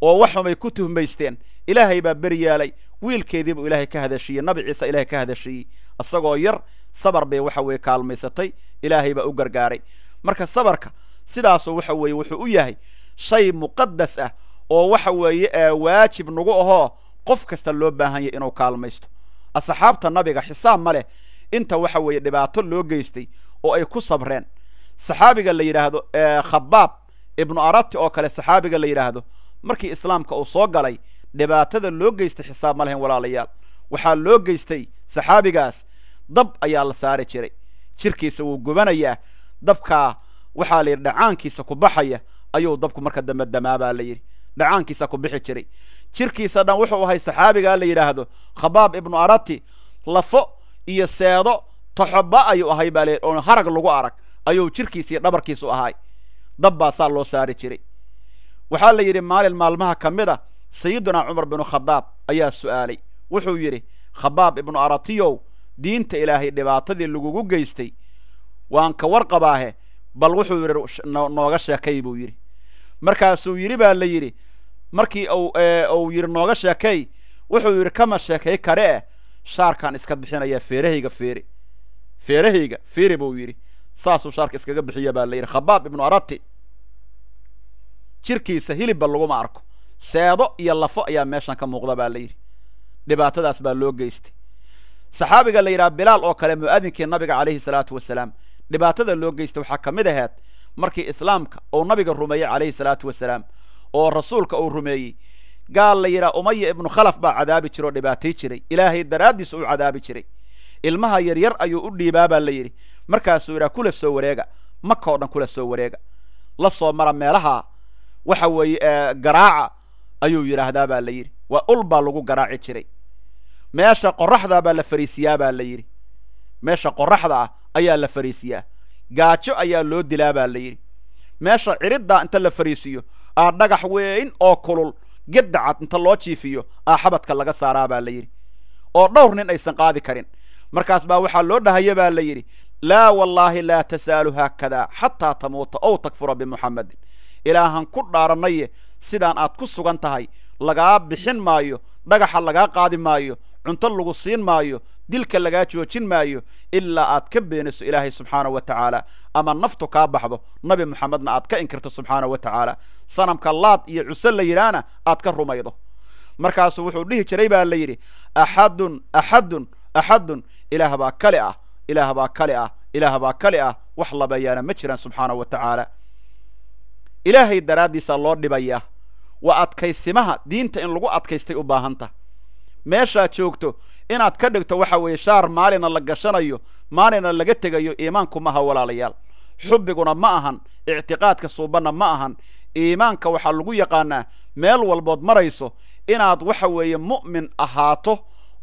oo waxumay ku tuhmaysteen ilaahay baa beri yaalay wiilkeediibuu ilaahay ka hadashiyey nabi ciise ilahay ka hadashiyey isagoo yar sabar bay waxa weeye kaalmaysatay ilaahay baa u gargaaray marka sabarka sidaasoo waxa weeye wuxuu u yahay shay muqadas ah oo waxa weeye waajib nagu ahoo qof kasta loo baahan baahanyay inuu kaalmaysto asxaabta nabiga xisaab ma leh inta waxa weeye dhibaato loo geystay oo ay ku sabreen saxaabiga la yidhaahdo khabaab ibnu arati oo kale saxaabiga la yidhaahdo markii islaamka uu soo galay dhibaatada loo geystay xisaab ma lahayn walaalayaal waxaa loo geystay saxaabigaas dab ayaa la saari jiray jirkiisa wuu gubanayaa dabkaa waxaa la yidhi dhacaankiisa ku baxaya ayuu dabku marka dambe damaa baa la yidhi dhacaankiisa ku bixi jiray jirkiisa dhan wuxuu ahay saxaabigaa la yidhaahdo khabaab ibnu arati lafo iyo seedo toxoba ayuu ahay baa le oon harag lagu arag ayuu jirkiisa dhabarkiisu ahay dab baa loo saari jiray waxaa la yidhi maalin maalmaha ka mid a ah, sayidunaa cumar binu khadaab ayaa su'aalay wuxuu yidhi khabaab ibnu aratiyow diinta ilaahay dhibaatadii lagugu geystay waan ka warqabaahe bal wuxuu yidhi nooga sheekay buu yidhi markaasuu yidhi baa la yidhi markii uu yidhi nooga sheekay wuxuu yidhi kama sheekay kare eh shaarkaan iska bixinaya feerahayga feeri feerahayga feeri buu yidhi saasuu shaarka iskaga bixiya baa la yidhi khabaab ibnu arati jirkiisa hilibba laguma arko seedo iyo lafo ayaa meeshan ka muuqda baa la yidhi dhibaatadaas baa loo geystay saxaabiga la yidhaha bilaal oo kale mu'aadinkii nabiga calayhi salaatu wasalaam dhibaatada loo geystay waxaa ka mid ahayd markii islaamka uu nabiga rumeeyey calayhi salaatu wasalaam oo rasuulka uu rumeeyey gaal la yidhaha umaya ibnu khalaf baa cadaabi jira oo dhibaatay jiray ilaahay daraaddiis uu cadaabi jiray ilmaha yaryar ayuu u dhiibaa baa la yidhi markaasuu yidhaha kula soo wareega maka oo dhan kula soo wareega la soo mara meelaha waxa weeye garaaca ayuu yidhaahdaa baa la yidhi waa ul baa lagu garaaci jiray meesha qoraxdaa baa la fariisiyaa baa la yidhi meesha qoraxda ah ayaa la fariisiyaa gaajo ayaa loo dilaa baa la yidhi meesha ciriddaa inta la fariisiyo aa dhagax weyn oo kulul geddacad inta loo jiifiyo aa xabadka laga saaraa baa la yidhi oo dhowr nin aysan qaadi karin markaas baa waxaa loo dhahaya baa la yidhi laa wallaahi laa tasaalu haakadaa xataa tamuuta ow takfura bimuxammadin ilaahan ku dhaaranaye sidaan aad ku sugan tahay lagaa bixin maayo dhagaxa lagaa qaadi maayo cunto lagu siin maayo dilka lagaa joojin maayo ilaa aad ka beeniso ilaahay subxaana wa tacaala ama naftu kaa baxdo nabi moxamedna aad ka inkirto subxaana wa tacaala sanamka laad iyo cuse la yidhaahna aad ka rumaydo markaasu wuxuu dhihi jiray baa la yidhi axadun axadun axadun ilaah baa kale ah ilaah baa kale ah ilaah baa kale ah wax labayaana ma jiraan subxaanahu wa tacaala ilaahay daraaddiisa loo dhibaya waa adkaysimaha diinta in lagu adkaystay u baahanta meeshaad joogto inaad ka dhigto waxa weeye shaar maalina la gashanayo maalina laga tegayo iimaanku maaha walaalayaal xubbiguna ma ahan ictiqaadka suubanna ma ahan iimaanka waxaa lagu yaqaanaa meel walbood marayso inaad waxa weeye mu'min ahaato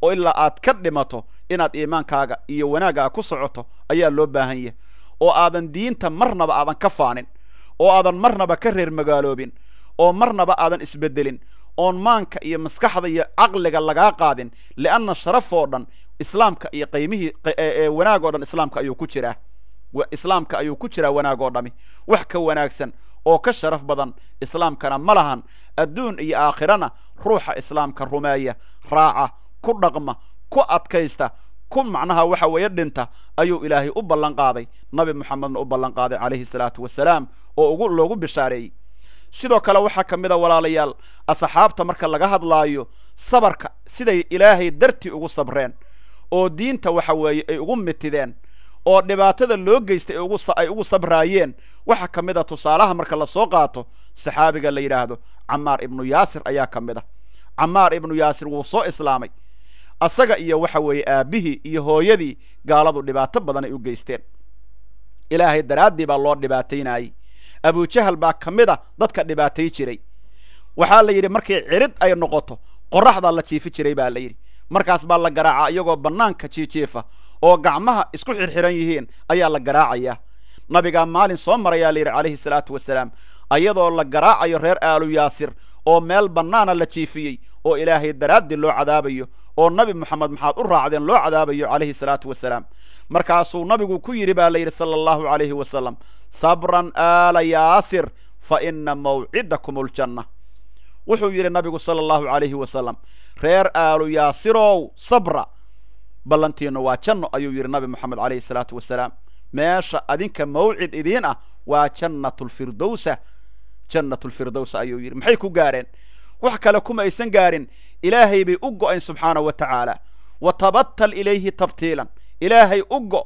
oo ilaa aad ka dhimato inaad iimaankaaga iyo wanaagaaga ku socoto ayaa loo baahan yahay oo aadan diinta marnaba aadan ka faanin oo aadan marnaba ka reer magaaloobin oo marnaba aadan isbedelin oon maanka iyo maskaxda iyo caqliga lagaa qaadin li'anna sharaf oo dhan islaamka iyo qaymihii e, e, wanaag oo dhan islaamka ayuu ku jiraa islaamka ayuu ku jiraa wanaag oo dhami wax ka wanaagsan oo ka sharaf badan islaamkana ma lahan adduun iyo aakhirana ruuxa islaamka rumeeya raaca ku dhaqma ku adkaysta ku macnaha waxa weeye dhinta ayuu ilaahay u ballan qaaday nabi moxamedna u ballan qaaday calayhi salaatu wasalaam oo ugu loogu bishaareeyey sidoo kale waxaa ka mid a walaalayaal asxaabta marka laga hadlaayo sabarka siday ilaahay darti ugu sabreen oo diinta waxa weeye ay ugu mitideen oo dhibaatada loo geystay ay ugu sabraayeen waxaa ka mid a ah tusaalaha marka lasoo qaato saxaabiga la yidhaahdo camaar ibnu yaasir ayaa ka mid ah camaar ibnu yaasir wuu soo islaamay asaga iyo waxa weeye aabbihii iyo hooyadii gaaladu dhibaato badan ay u geysteen ilaahay daraaddii baa loo dhibaataynayey abujahal baa ka mid a ah dadka dhibaatay jiray waxaa la yidhi markay cirid ay noqoto qoraxdaa la jiifi jiray baa la yidhi markaas baa la garaacaa iyagoo bannaanka jiijiifa oo gacmaha isku xirxiran yihiin ayaa la garaacayaa nabigaa maalin soo marayaa la yidhi calayhi salaatu wasalaam ayadoo la garaacayo reer aalu yaasir oo meel bannaana la jiifiyey oo ilaahay daraaddi loo cadaabayo oo nabi moxamed maxaad u raacdeen loo cadaabayo calayhi salaatu wasalaam markaasuu nabigu ku yidhi baa la yidhi sala allahu calayhi wasalam sabran aala yaasir fa ina mawcidakum aljanna wuxuu yidhi nabigu sala allahu calayhi wasalam reer aalu yaasirow sabra ballantiinu waa janno ayuu yidhi nabi moxamed calayhi salaatu wasalaam meesha adinka mawcid idiin ah waa jannatulfirdowsa jannatulfirdows ayuu yidhi maxay ku gaareen wax kale kuma aysan gaarin ilaahay bay u go'ayn subxaanahu wa tacaala wa tabattal ilayhi tabtiilan ilaahay u go'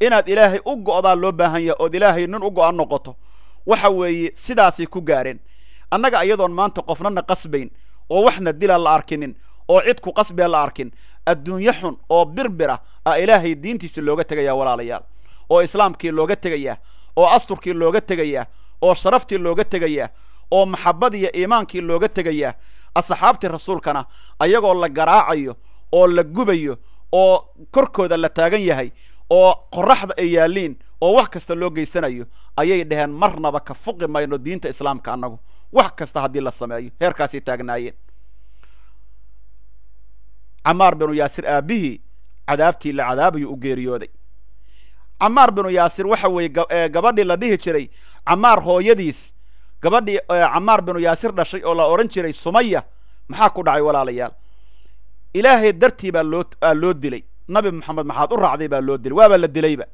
inaad ilaahay u go'daa loo baahan yahay ood ilaahay nin u go'an noqoto waxa weeye sidaasay ku gaareen annaga iyadoon maanta qofnana qasbayn oo waxna dila la arkinin oo cid ku qasbia la arkin adduunyo xun oo birbirah a ilaahay diintiisa looga tegaya walaalayaal oo islaamkii looga tegaya oo asturkii looga tegaya oo sharaftii looga tegaya oo maxabbadii iyo iimaankii looga tegaya asxaabtii rasuulkana ayagoo la garaacayo oo la gubayo oo korkooda la taagan yahay oo qoraxda ay yaalliin oo wax kasta loo geysanayo ayay dhaheen marnaba ka fuqi mayno diinta islaamka annagu wax kasta haddii la sameeyo heerkaasay taagnaayeen camaar binu yaasir aabbihii cadaabtii la cadaabayo u geeriyooday camaar binu yaasir waxa weeye eh, gabadhii la dhihi jiray camaar hooyadiis gabadhii camaar eh, binu yaasir dhashay oo la odhan jiray sumaya maxaa ku dhacay walaalayaal ilaahay dartii baa loo looaa loo dilay nabi maxamed maxaad u raacday baa loo dilay waaba la dilayba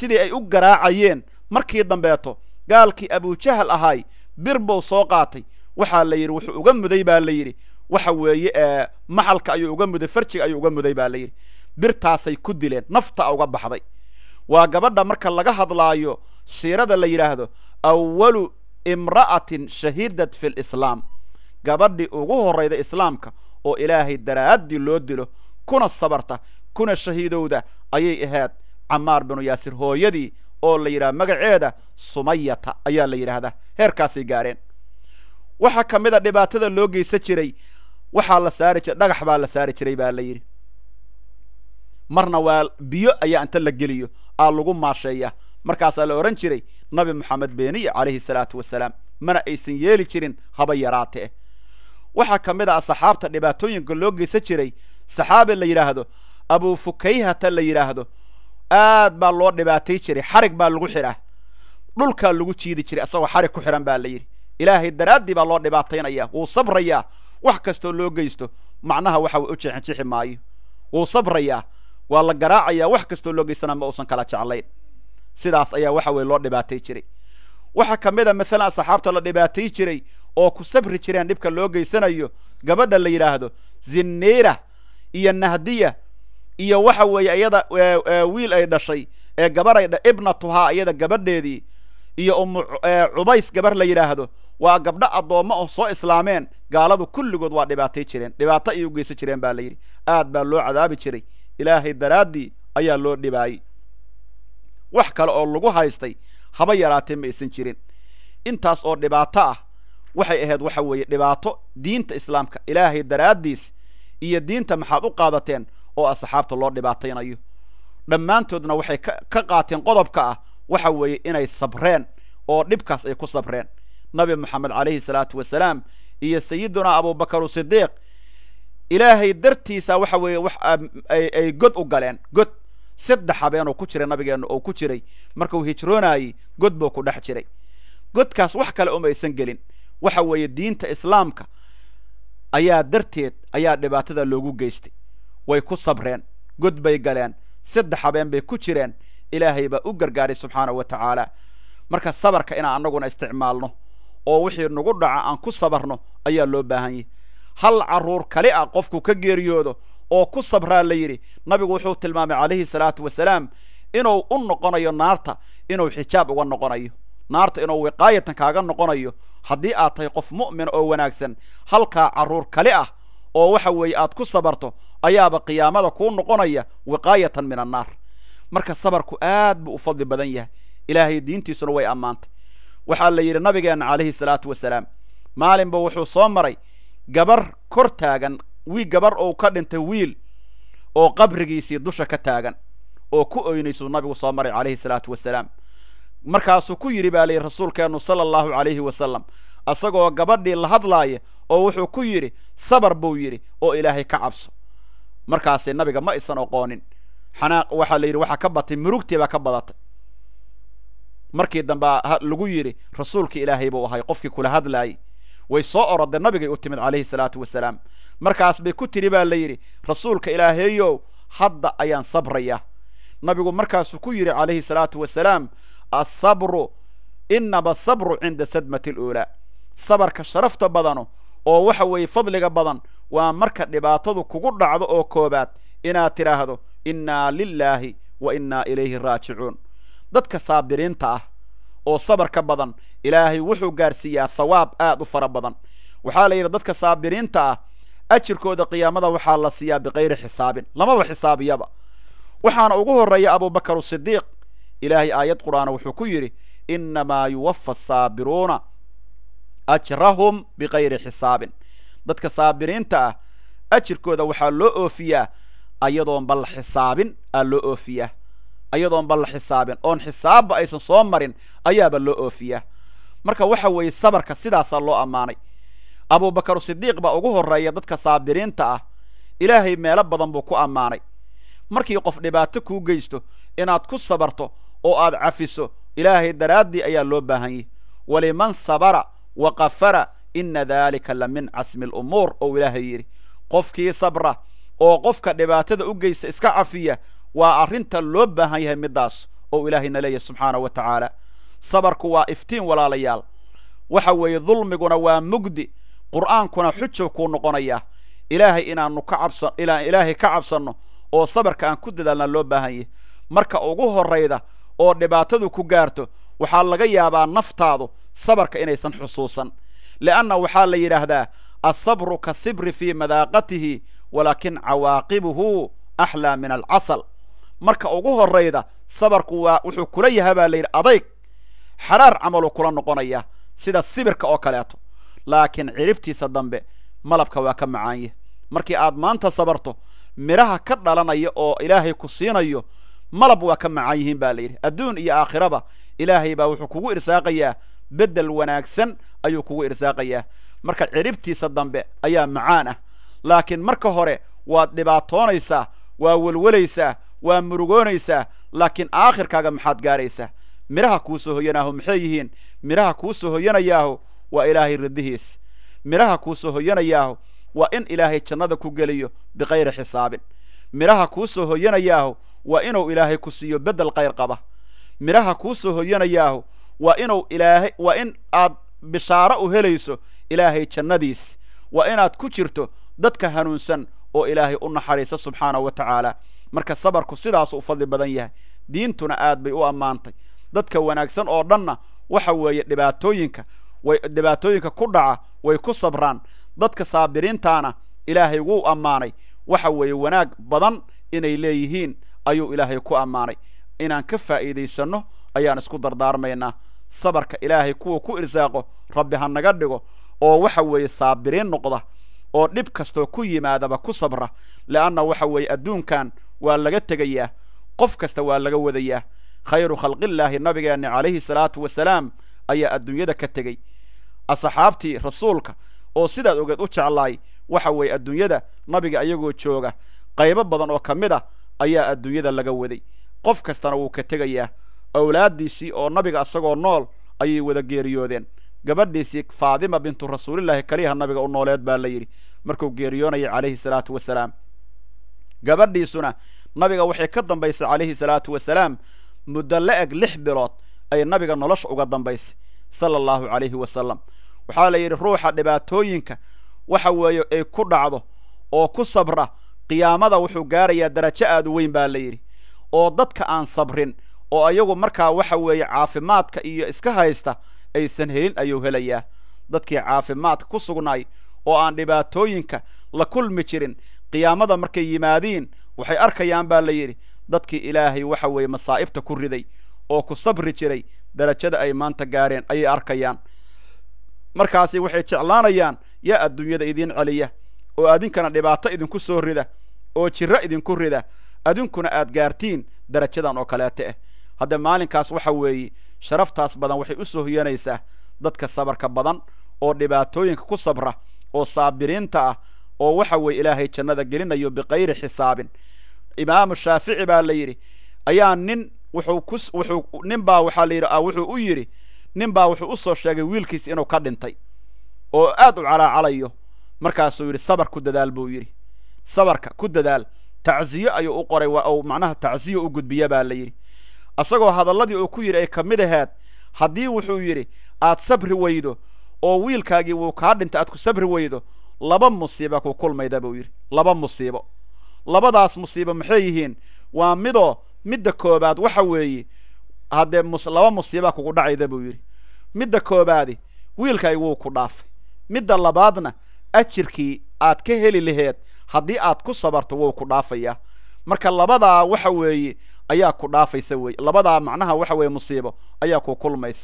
sidii ay u garaacayeen markii dambeeto gaalkii abujahal ahaay bir buu soo qaatay waxaa la yidhi wuxuu uga muday baa la yidhi waxa weeye eh, maxalka ayuu uga muday farjiga ayuu uga muday baa la yidhi birtaasay ku dileen nafta uga baxday waa gabadha marka laga hadlaayo siirada la yidhaahdo awalu imra'atin shahidat fi lislaam gabadhii ugu horrayda islaamka oo ilaahay daraaddii loo dilo kuna sabarta kuna shahiidowda ayay ahayd camaar binu yaasir hooyadii oo la yidhaha magaceeda sumayata ayaa la yidhaahdaa heerkaasay gaareen waxaa ka mid a dhibaatada loo geysan jiray waxaa la saari jiray dhagax baa la saari jiray baa la yidhi marna waa biyo ayaa inta la geliyo aa lagu maasheeya markaasaa la odhan jiray nabi moxamed beeniye calayhi salaatu wasalaam mana aysan yeeli jirin haba yaraatee waxaa ka mid a ah asxaabta dhibaatooyinka loo geysan jiray saxaabi la yidhaahdo abuu fukayhata la yidhaahdo aad baa loo dhibaatay jiray xarig baa lagu xidhaa dhulkaa lagu jiidi jiray asagoo xarig ku xidhan baa la yidhi ilaahay daraaddii baa loo dhibaataynaya wuu sabrayaa wax kastoo loo geysto macnaha waxa way u jeexinjeexi maayo wuu sabrayaa waa la garaacayaa wax kastoo loo geysanaa ma uusan kala jeclayn sidaas ayaa waxa weye loo dhibaatay jiray waxaa ka mid a masalan asxaabta la dhibaatay jiray oo ku sabri jireen dhibka loo geysanayo gabadha la yidhaahdo zinniira iyo nahdiya iyo waxa weeye iyada e, e, wiil ay dhashay ee gabar ay gabaray ibnatuhaa iyada gabadheedii iyo umu e, cubays gabar la yidhaahdo waa gabdho addoommo oo soo islaameen gaaladu kulligood waa dhibaatay jireen dhibaato ayay u geysan jireen baa la yidhi aad baa loo cadaabi jiray ilaahay daraaddii ayaa loo dhibaayey wax kale oo lagu haystay haba yaraatee maysan jirin intaas oo dhibaato ah waxay ahayd waxa weeye dhibaato diinta islaamka ilaahay daraaddiis iyo diinta maxaad u qaadateen oo asxaabta ah loo dhibaataynayo dhammaantoodna waxay ka qaateen qodobka ah waxa weeye inay sabreen oo dhibkaas ay ku sabreen nabi moxamed calayhi salaatu wasalaam iyo sayidunaa abubakar sidiiq ilaahay dartiisa waxa weeye wax ay god u galeen god saddex habeenuu ku jiray nabigeennu oo ku jiray markuu hijroonaayey god buu ku dhex jiray godkaas wax kale umaysan gelin waxa weeye diinta islaamka ayaa darteed ayaa dhibaatada loogu geystay way ku sabreen god bay galeen saddex habeen bay ku jireen ilaahay baa u gargaaray subxaanahu wa tacaala marka sabarka inaan annaguna isticmaalno oo wixii nagu dhaca aan ku sabarno ayaa loo baahan yahy hal caruur kale ah qofku ka geeriyoodo oo ku sabraa la yidhi nabigu wuxuu tilmaamay calayhi salaatu wasalaam inuu u noqonayo naarta inuu xijaab uga noqonayo naarta inuu wiqaayatan kaaga noqonayo haddii aad tahay qof mu'mina oo wanaagsan halkaa caruur kale ah oo waxa weeye aad ku sabarto ayaaba qiyaamada kuu noqonaya wiqaayatan min annaar marka sabarku aad buu u fadli badan yahay ilaahay diintiisuna way ammaantay waxaa la yidhi nabigeenna calayhi salaatu wasalaam maalinba wuxuu soo maray gabar kor taagan wii gabar ou ka dhintay wiil oo qabrigiisii dusha ka taagan oo ku oynaysuu nabigu soo maray calayhi salaatu wasalaam markaasuu ku yidhi baa layidhi rasuulkeennu sala allahu calayhi wasalam isagoo gabadhii la hadlaaya oo wuxuu ku yidhi sabar buu yidhi oo ilaahay ka cabso markaasi nabiga ma isan oqoonin xanaaq waxaa la yidhi waxaa ka batay murugtii baa ka badatay markii dambea lagu yidhi rasuulkii ilaahay buu ahay qofkii kula hadlaayey way soo oroda nabigay u timid calayhi salaatu wasalaam markaas bay ku tiri baa la yidhi rasuulka ilaaheeyow hadda ayaan sabraya nabigu markaasuu ku yidhi calayhi salaatu wasalaam asabru innaba asabru cinda sadmati aluulaa sabarka sharafta badano oo waxa weeye fadliga badan waa marka dhibaatadu kugu dhacdo oo koobaad inaad tidhaahdo innaa lillaahi wa innaa ilayhi raajicuun dadka saabiriinta ah oo sabarka badan ilaahay wuxuu gaarsiiyaa sawaab aad u fara badan waxaa la yidhi dadka saabiriinta ah ajirkooda qiyaamada waxaa la siiyaa bikayri xisaabin lamaba xisaabiyaba waxaana ugu horeeya abubakar sidiiq ilaahay aayad qur-aana wuxuu ku yidhi innamaa yuwafa asaabiruuna ajrahum bikayri xisaabin dadka saabiriinta ah ajirkooda waxaa loo oofiyaa ayadoon bal xisaabin aa loo oofiyaa iyadoonba la xisaabin oon xisaabba aysan soo marin ayaaba loo oofiyaa marka waxa weeye sabarka sidaasaa loo ammaanay abubakar sidiiq baa ugu horreeya dadka saabiriinta ah ilaahay meelo badan buu ku ammaanay markii qof dhibaato kuu geysto inaad ku sabarto oo aad cafiso ilaahay daraaddii ayaa loo baahan yahi waliman sabara wa kafara inna daalika la min casmi lumuur ou ilaahay yidhi qofkii sabra oo qofka dhibaatada u geysta iska cafiya waa arrinta loo baahan yahay middaas oo ilaahayna leeyahy subxaanahu wa tacaala sabarku waa iftiin walaalayaal waxa weeye dulmiguna waa mugdi qur'aankuna xujo kuu noqonayaa ilaahay inaanu ka cabsa inaan ilaahay ka cabsanno oo sabarka aan ku dadaalna loo baahan yahay marka ugu horrayda oo dhibaatadu ku gaarto waxaa laga yaabaa naftaadu sabarka inaysan xusuusan lianna waxaa la yidhaahdaa asabru ka sibri fii madaaqatihi walaakin cawaaqibuhu axlaa min alcasal marka ugu horrayda sabarku waa wuxuu kula yahaa baa la yidhi adayg xaraar camaluu kula noqonaya sida sibirka oo kaleeto laakiin ciribtiisa dambe malabka waa ka macaanye markii aad maanta sabarto midhaha ka dhalanaya oo ilaahay ku siinayo malab waa ka macaan yihiin baa la yidhi adduun iyo aakhiraba ilaahay baa wuxuu kugu irsaaqayaa beddel wanaagsan ayuu kugu irsaaqayaa marka ciribtiisa dambe ayaa macaan ah laakiin marka hore waad dhibaatoonaysaa waa welwelaysaa waa murugoonaysaa laakiin aakhirkaaga maxaad gaadhaysaa midhaha kuusoo hoyanaahu maxay yihiin midhaha kuusoo hoyanayaahu waa ilaahay riddihiis midhaha kuusoo hoyanayaahu waa in ilaahay jannada ku geliyo bikayri xisaabin midhaha kuusoo hoyanayaahu waa inuu ilaahay ku siiyo beddel khayr qaba midhaha kuusoo hoyanayaahu waa inuu ilaahay waa in aad bishaaro u helayso ilaahay jannadiis waa inaad ku jirto dadka hanuunsan oo ilaahay u naxariisa subxaanahu wa tacaala marka sabarku sidaas u fadli badan yahay diintuna aad bay u ammaantay dadka wanaagsan oo dhanna waxa weeye dhibaatooyinka way dhibaatooyinka ku dhaca way ku sabraan dadka saabiriintaana ilaahay wuu ammaanay waxa weeye wanaag badan inay leeyihiin ayuu ilaahay ku ammaanay inaan ka faa'iidaysanno ayaan isku dardaarmaynaa sabarka ilaahay kuwa ku irsaaqo rabbi ha naga dhigo oo waxa weeye saabiriin noqda oo dhib kastoo ku yimaadaba ku sabra leanna waxa weeye adduunkan waa laga tegayaa qof kasta waa laga wadayaa khayru khalqillaahi nabigeenni calayhi salaatu wasalaam ayaa adduunyada ka tegey asxaabtii rasuulka oo sidaad ogeed u jeclaay waxa weeye adduunyada nabiga iyagoo jooga qaybo badan oo ka mid a ah ayaa adduunyada laga waday qof kastana wuu ka tegayaa owlaaddiisii oo nabiga isagoo nool ayay wada geeriyoodeen gabadhiisii faadima bintu rasuulillaahi keliyaha nabiga u nooleed baa la yidhi markuu geeriyoonayay calayhi salaatu wasalaam gabadhiisuna nabiga waxay ka dambaysay calayhi salaatu wasalaam muddo la eg lix bilood ay nabiga nolosha uga dambaysay sala allahu calayhi wasalam waxaa la yidhi ruuxa dhibaatooyinka waxa weeye ay ku dhacdo oo ku sabra qiyaamada wuxuu gaarayaa darajo aad u weyn baa la yidhi oo dadka aan sabrin oo ayagu markaa waxa weeye caafimaadka iyo iska haysta aysan helin ayuu helayaa dadkii caafimaadka ku sugnaay oo aan dhibaatooyinka la kulmi jirin qiyaamada markay yimaadiin waxay arkayaan baa la yidhi dadkii ilaahay waxa weeye masaa'ibta ku riday oo ku sabri jiray darajada ay maanta gaareen ayay arkayaan markaasi waxay jeclaanayaan yaa adduunyada idiin celiya oo adinkana dhibaato idinku soo rida oo jirro idinku rida adinkuna aad gaartiin darajadan oo kaleete eh hadda maalinkaas waxa weeye sharaftaas badan waxay u soo hiyanaysaa dadka sabarka badan oo dhibaatooyinka ku sabra oo saabiriinta ah oo waxa weeye ilaahay jannada gelinayo bikayri xisaabin imaamu shaafici baa la yidhi ayaa nin wuxuu ku wuxuu nin baa waxaa la yidhi ah, wuxuu u yidhi nin baa wuxuu u soo sheegay wiilkiis inuu ka dhintay oo aad u calaacalayo markaasuu yidhi sabar ku dadaal buu yidhi sabarka ku dadaal tacziyo ayuu u qoray waa uu macnaha tacziyo u gudbiya baa la yidhi isagoo hadalladii uu ku yidhi ay ka mid ahayd haddii wuxuu yidhi aad sabri weydo oo wiilkaagii wuu kaa dhintay aad ku sabri weydo laba musiiba ku kulmayda buu yidhi laba musiibo labadaas musiibo maxay yihiin waa midoo midda koobaad waxa weeye haddee laba musiiba kugu dhacayda buu yidhi midda koobaadi wiilkay wuu ku dhaafay midda labaadna ajirkii aad ka heli laheed haddii aad ku sabarto wuu ku dhaafayaa marka labadaa waxa weeye ayaa ku dhaafaysa weye labadaa macnaha waxa weeye musiibo ayaa ku kulmaysa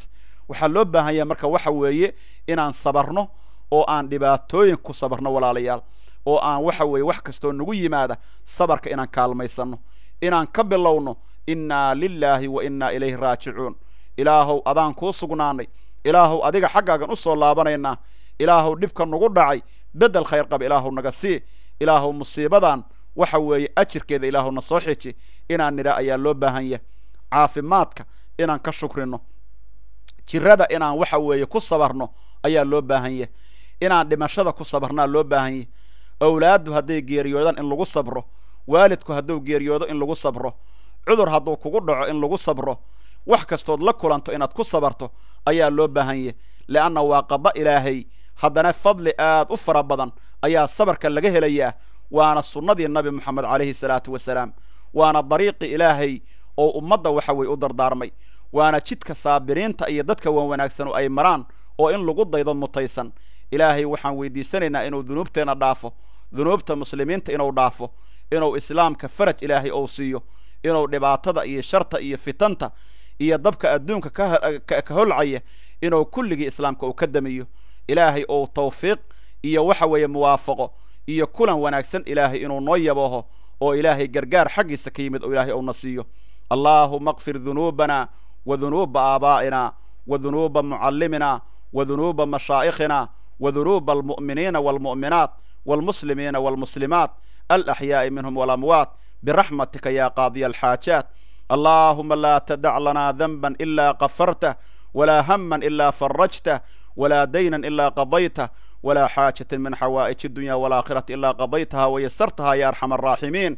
waxaa loo baahan yaha marka waxa weeye inaan sabarno oo aan dhibaatooyin ku sabarno walaalayaal oo aan waxa weeye wax kastoo nagu yimaada sabarka inaan kaalmaysanno inaan ka bilowno innaa lilaahi wa innaa ilayhi raajicuun ilaahow adaan kuu sugnaanay ilaahow adiga xaggaagan u soo laabanaynaa ilaahow dhibka nagu dhacay beddel khayr qab ilaahow naga sii ilaahow musiibadan waxa weeye ajirkeeda ilaahow na soo xiji inaan nidhaa ayaa loo baahan yahay caafimaadka inaan ka shukrino jirrada inaan waxa weeye ku sabarno ayaa loo baahan yahay inaan dhimashada ku sabarnaa loo baahan yahi owlaaddu hadday geeriyoodaan in lagu sabro waalidku hadduu geeriyoodo in lagu sabro cudur hadduu kugu dhaco in lagu sabro wax kastood la kulanto inaad ku sabarto ayaa loo baahan yahi le'anna waa qada ilaahay haddana fadli aad u fara badan ayaa sabarka laga helayaa waana sunnadii nabi moxamed calayhi salaatu wasalaam waana dariiqi ilaahay oo ummadda waxa weeye u dardaarmay waana jidka saabiriinta iyo dadka waan wanaagsan oo ay maraan oo in lagu daydo mutaysan ilaahay waxaan weydiisanaynaa inuu dunuubteenna dhaafo dunuubta muslimiinta inuu dhaafo inuu islaamka faraj ilaahay uu siiyo inuu dhibaatada iyo sharta iyo fitanta iyo dabka adduunka ka holcaya inuu kulligii islaamka uu ka damiyo ilaahay uu tawfiiq iyo waxa weeye muwaafaqo iyo kulan wanaagsan ilaahay inuu noo yabooho oo ilaahay gargaar xaggiisa ka yimid oo ilaahay uuna siiyo allaahuma akfir dunuubana wa dunuuba aabaa'inaa wa dunuuba mucalliminaa wa dunuuba mashaa'ikhina وذنوب المؤمنين والمؤمنات والمسلمين والمسلمات الأحياء منهم والأموات برحمتك يا قاضي الحاجات اللهم لا تدع لنا ذنبا إلا غفرته ولا هما إلا فرجته ولا دينا إلا قضيته ولا حاجة من حوائج الدنيا والآخرة إلا قضيتها ويسرتها يا أرحم الراحمين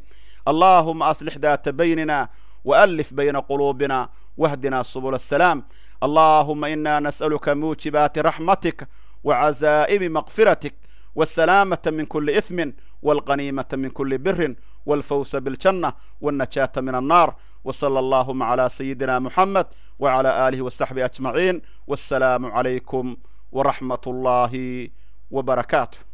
اللهم أصلح ذات بيننا وألف بين قلوبنا واهدنا سبل السلام اللهم إنا نسألك موجبات رحمتك وعزائم مغفرتك والسلامة من كل إثم والغنيمة من كل بر والفوز بالجنة والنجاة من النار وصلى اللهم على سيدنا محمد وعلى آله وصحبه أجمعين والسلام عليكم ورحمة الله وبركاته